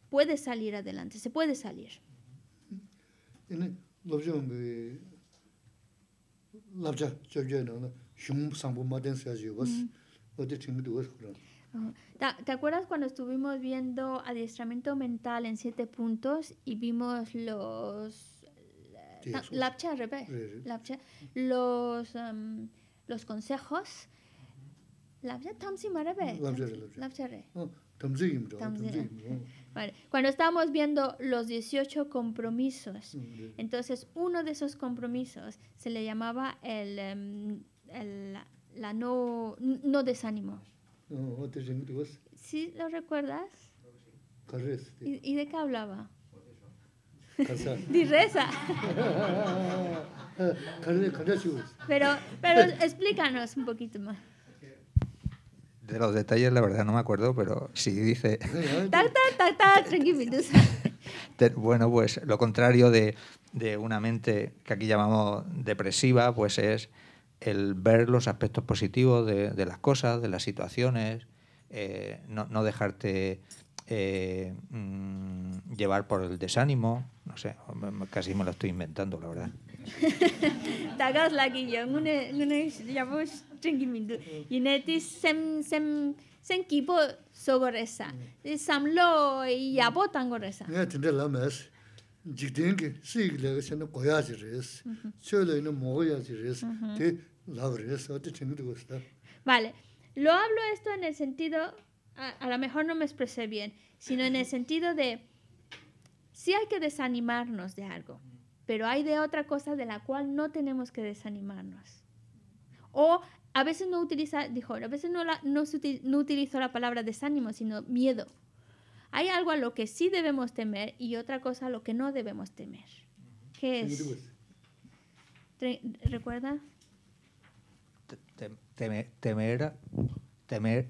puedes salir adelante, se puede salir. ¿Te acuerdas cuando estuvimos viendo adiestramiento mental en siete puntos y vimos los Lapcha al Lapcha. Los, em, los consejos. Lapcha re. Lapcha Cuando estábamos viendo los 18 compromisos, entonces uno de esos compromisos se le llamaba el, em, el la no, no desánimo. ¿Sí lo recuerdas? ¿Y de qué hablaba? <laughs> <laughs> pero, pero explícanos un poquito más. De los detalles, la verdad, no me acuerdo, pero sí dice. Bueno, pues lo contrario de, una mente que aquí llamamos depresiva, pues es el ver los aspectos positivos de, las cosas, de las situaciones, eh, no, dejarte eh, mm, llevar por el desánimo, no sé, casi me lo estoy inventando, la verdad. la y sen kipo sogoresa. Samlo yabo tangoresa. Nga tinda lamas, jikdengi siik laga sena goya ziris, chola ina mogoya ziris, te labres, ati tinda gosda. Vale, lo hablo esto en el sentido a, lo mejor no me expresé bien, sino en el sentido de, sí hay que desanimarnos de algo, pero hay de otra cosa de la cual no tenemos que desanimarnos. O a veces no utiliza, dijo, a veces no, la, no, utilizó la palabra desánimo, sino miedo. Hay algo a lo que sí debemos temer y otra cosa a lo que no debemos temer. ¿Qué es? Pues. ¿Recuerda? temer, temer, temer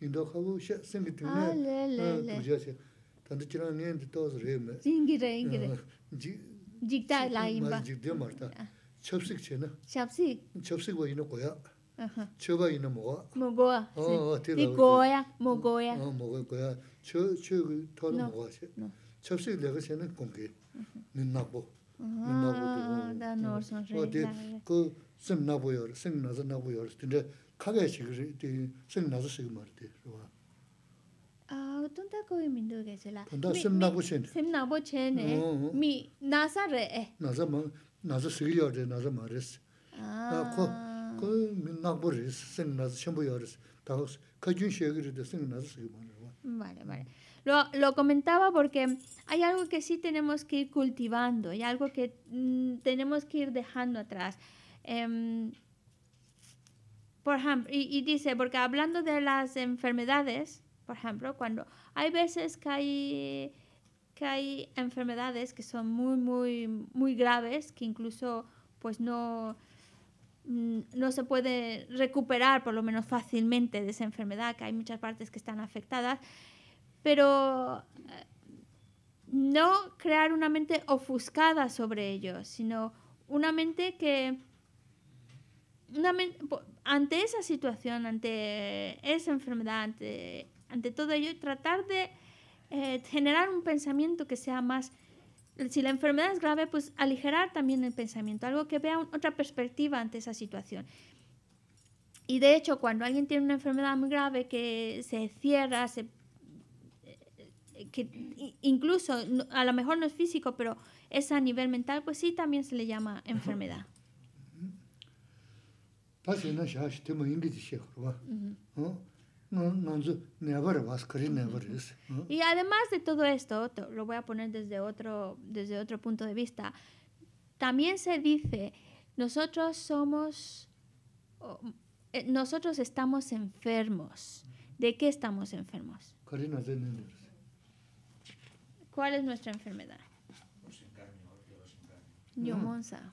인도하고 쉿 센티네트 아라라라라 무지아세 탄데치라니엔트 토도스 리엔데 싱기레 잉기레 지 지타 라임바 지디오 마르타 챵식체나 챵식 챵식 뭐이 놓고야 으흠 처바 있는 뭐가 뭐어 티고야 뭐 고야 어뭐 고야 저 저거 더 뭐가 챵식 내려가서는 거기 민나보 민나보 다 나원선 쟤네 코 챵나 보여 생나자 근데 Lo, lo, comentaba porque hay algo que sí tenemos que ir cultivando, hay algo que mm, tenemos que ir dejando atrás. Em, por ejemplo, y, dice, porque hablando de las enfermedades, por ejemplo, cuando hay veces que hay, que hay enfermedades que son muy, muy, muy graves, que incluso pues no, mm, no se puede recuperar por lo menos fácilmente de esa enfermedad, que hay muchas partes que están afectadas, pero eh, no crear una mente ofuscada sobre ello, sino una mente que ante esa situación, ante esa enfermedad, ante, todo ello, tratar de eh, generar un pensamiento que sea más... Si la enfermedad es grave, pues aligerar también el pensamiento, algo que vea otra perspectiva ante esa situación. Y de hecho, cuando alguien tiene una enfermedad muy grave que se cierra, eh, que incluso a lo mejor no es físico, pero es a nivel mental, pues sí también se le llama enfermedad. Y además de todo esto, lo voy a poner desde otro, desde otro punto de vista, también se dice, nosotros somos, eh, nosotros estamos enfermos. ¿De qué estamos enfermos? ¿Cuál es nuestra enfermedad? Pues Neumonza.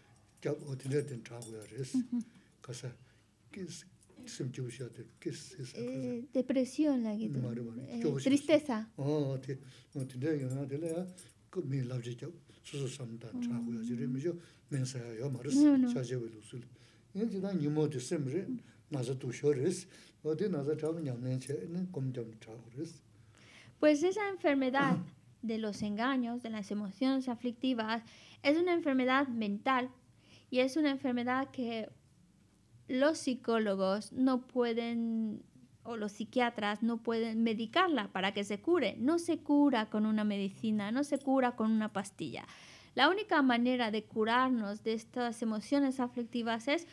kyab odine den chagwa res. Kasa, kis, sim chibusha kis, kis, eh, Depresión la gitu. Mare, mare. Eh, tristeza. Ah, oh, te, odine yana de la ya, mi labze kyab, susu samdan chagwa zire, mi jo, mensaya ya maris, chajewe lusul. Yen eh, jina nimo de sim re, naza tusho res, odi naza chagwa nyamnen che, kom jam chagwa res. Pues esa enfermedad de los engaños, de las emociones aflictivas, es una enfermedad mental y es una enfermedad que los psicólogos no pueden o los psiquiatras no pueden medicarla para que se cure. No se cura con una medicina, no se cura con una pastilla. La única manera de curarnos de estas emociones afectivas es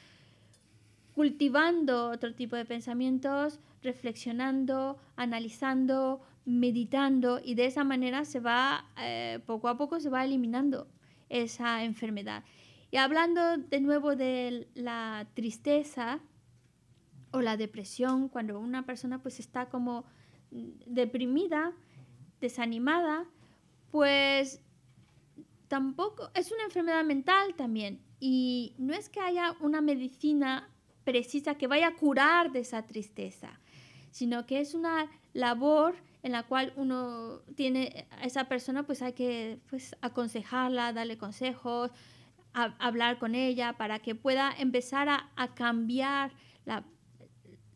cultivando otro tipo de pensamientos, reflexionando, analizando, meditando y de esa manera se va, eh, poco a poco se va eliminando esa enfermedad. Y hablando de nuevo de la tristeza o la depresión, cuando una persona pues está como deprimida, desanimada, pues tampoco es una enfermedad mental también. Y no es que haya una medicina precisa que vaya a curar de esa tristeza, sino que es una labor en la cual uno tiene a esa persona, pues hay que pues, aconsejarla, darle consejos, hablar con ella, para que pueda empezar a, cambiar la,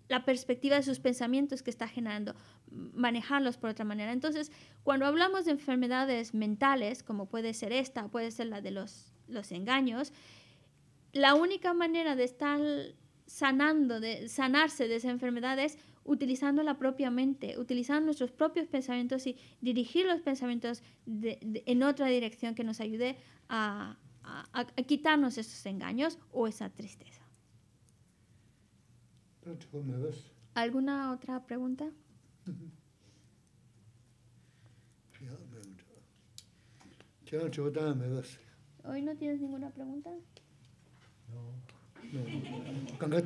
la perspectiva de sus pensamientos que está generando, manejarlos por otra manera. Entonces, cuando hablamos de enfermedades mentales, como puede ser esta, puede ser la de los, los engaños, la única manera de estar sanando, de sanarse de esa enfermedad es utilizando la propia mente, utilizando nuestros propios pensamientos y dirigir los pensamientos en otra dirección que nos ayude a, quitarnos esos engaños o esa tristeza. ¿Alguna otra pregunta? <laughs> ¿Hoy no tienes ninguna pregunta? No. no.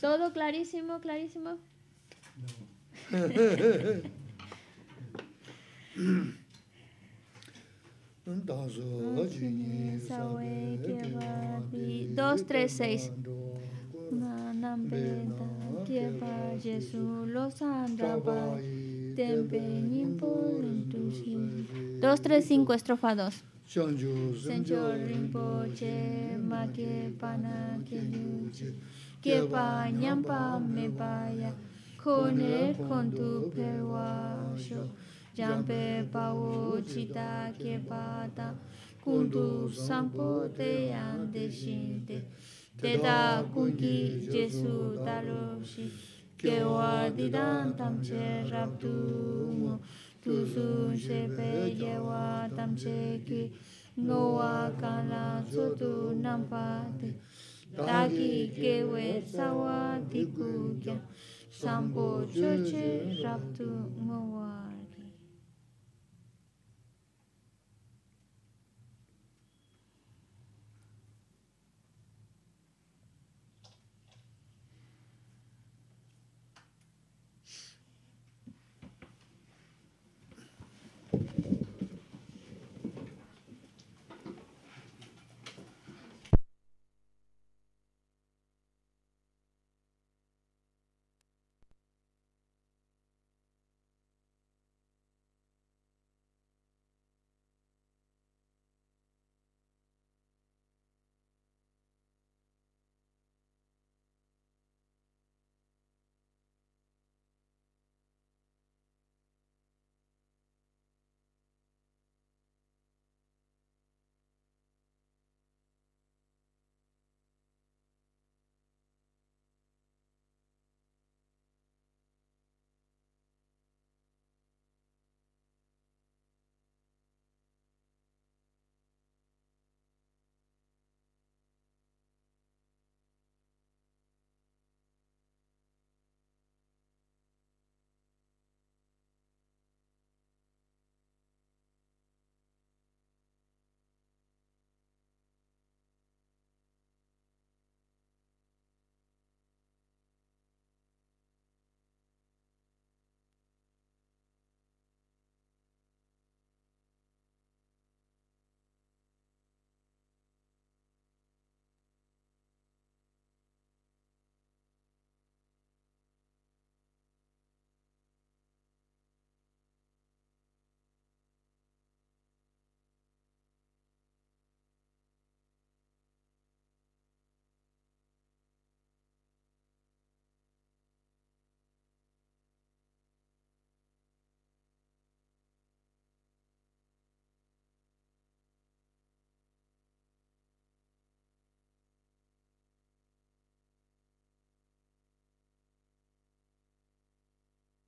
¿Todo clarísimo, clarísimo? <laughs> <laughs> 2, 3, 6. Nanambeta, los andaba, por tu 2, 3, 5, estrofa 2. Señor Rinpoche, ma que pana que que me vaya, con él con tu jampe pao chita ke pata kundu sampo te yande shinte teta kungi jesu taroshi ke wa didan tam che rabdu tu sun shepe ye wa tam che ki no wa kana tsutu nampate taki ke we sawa tikukya sampo choche rabdu ngowa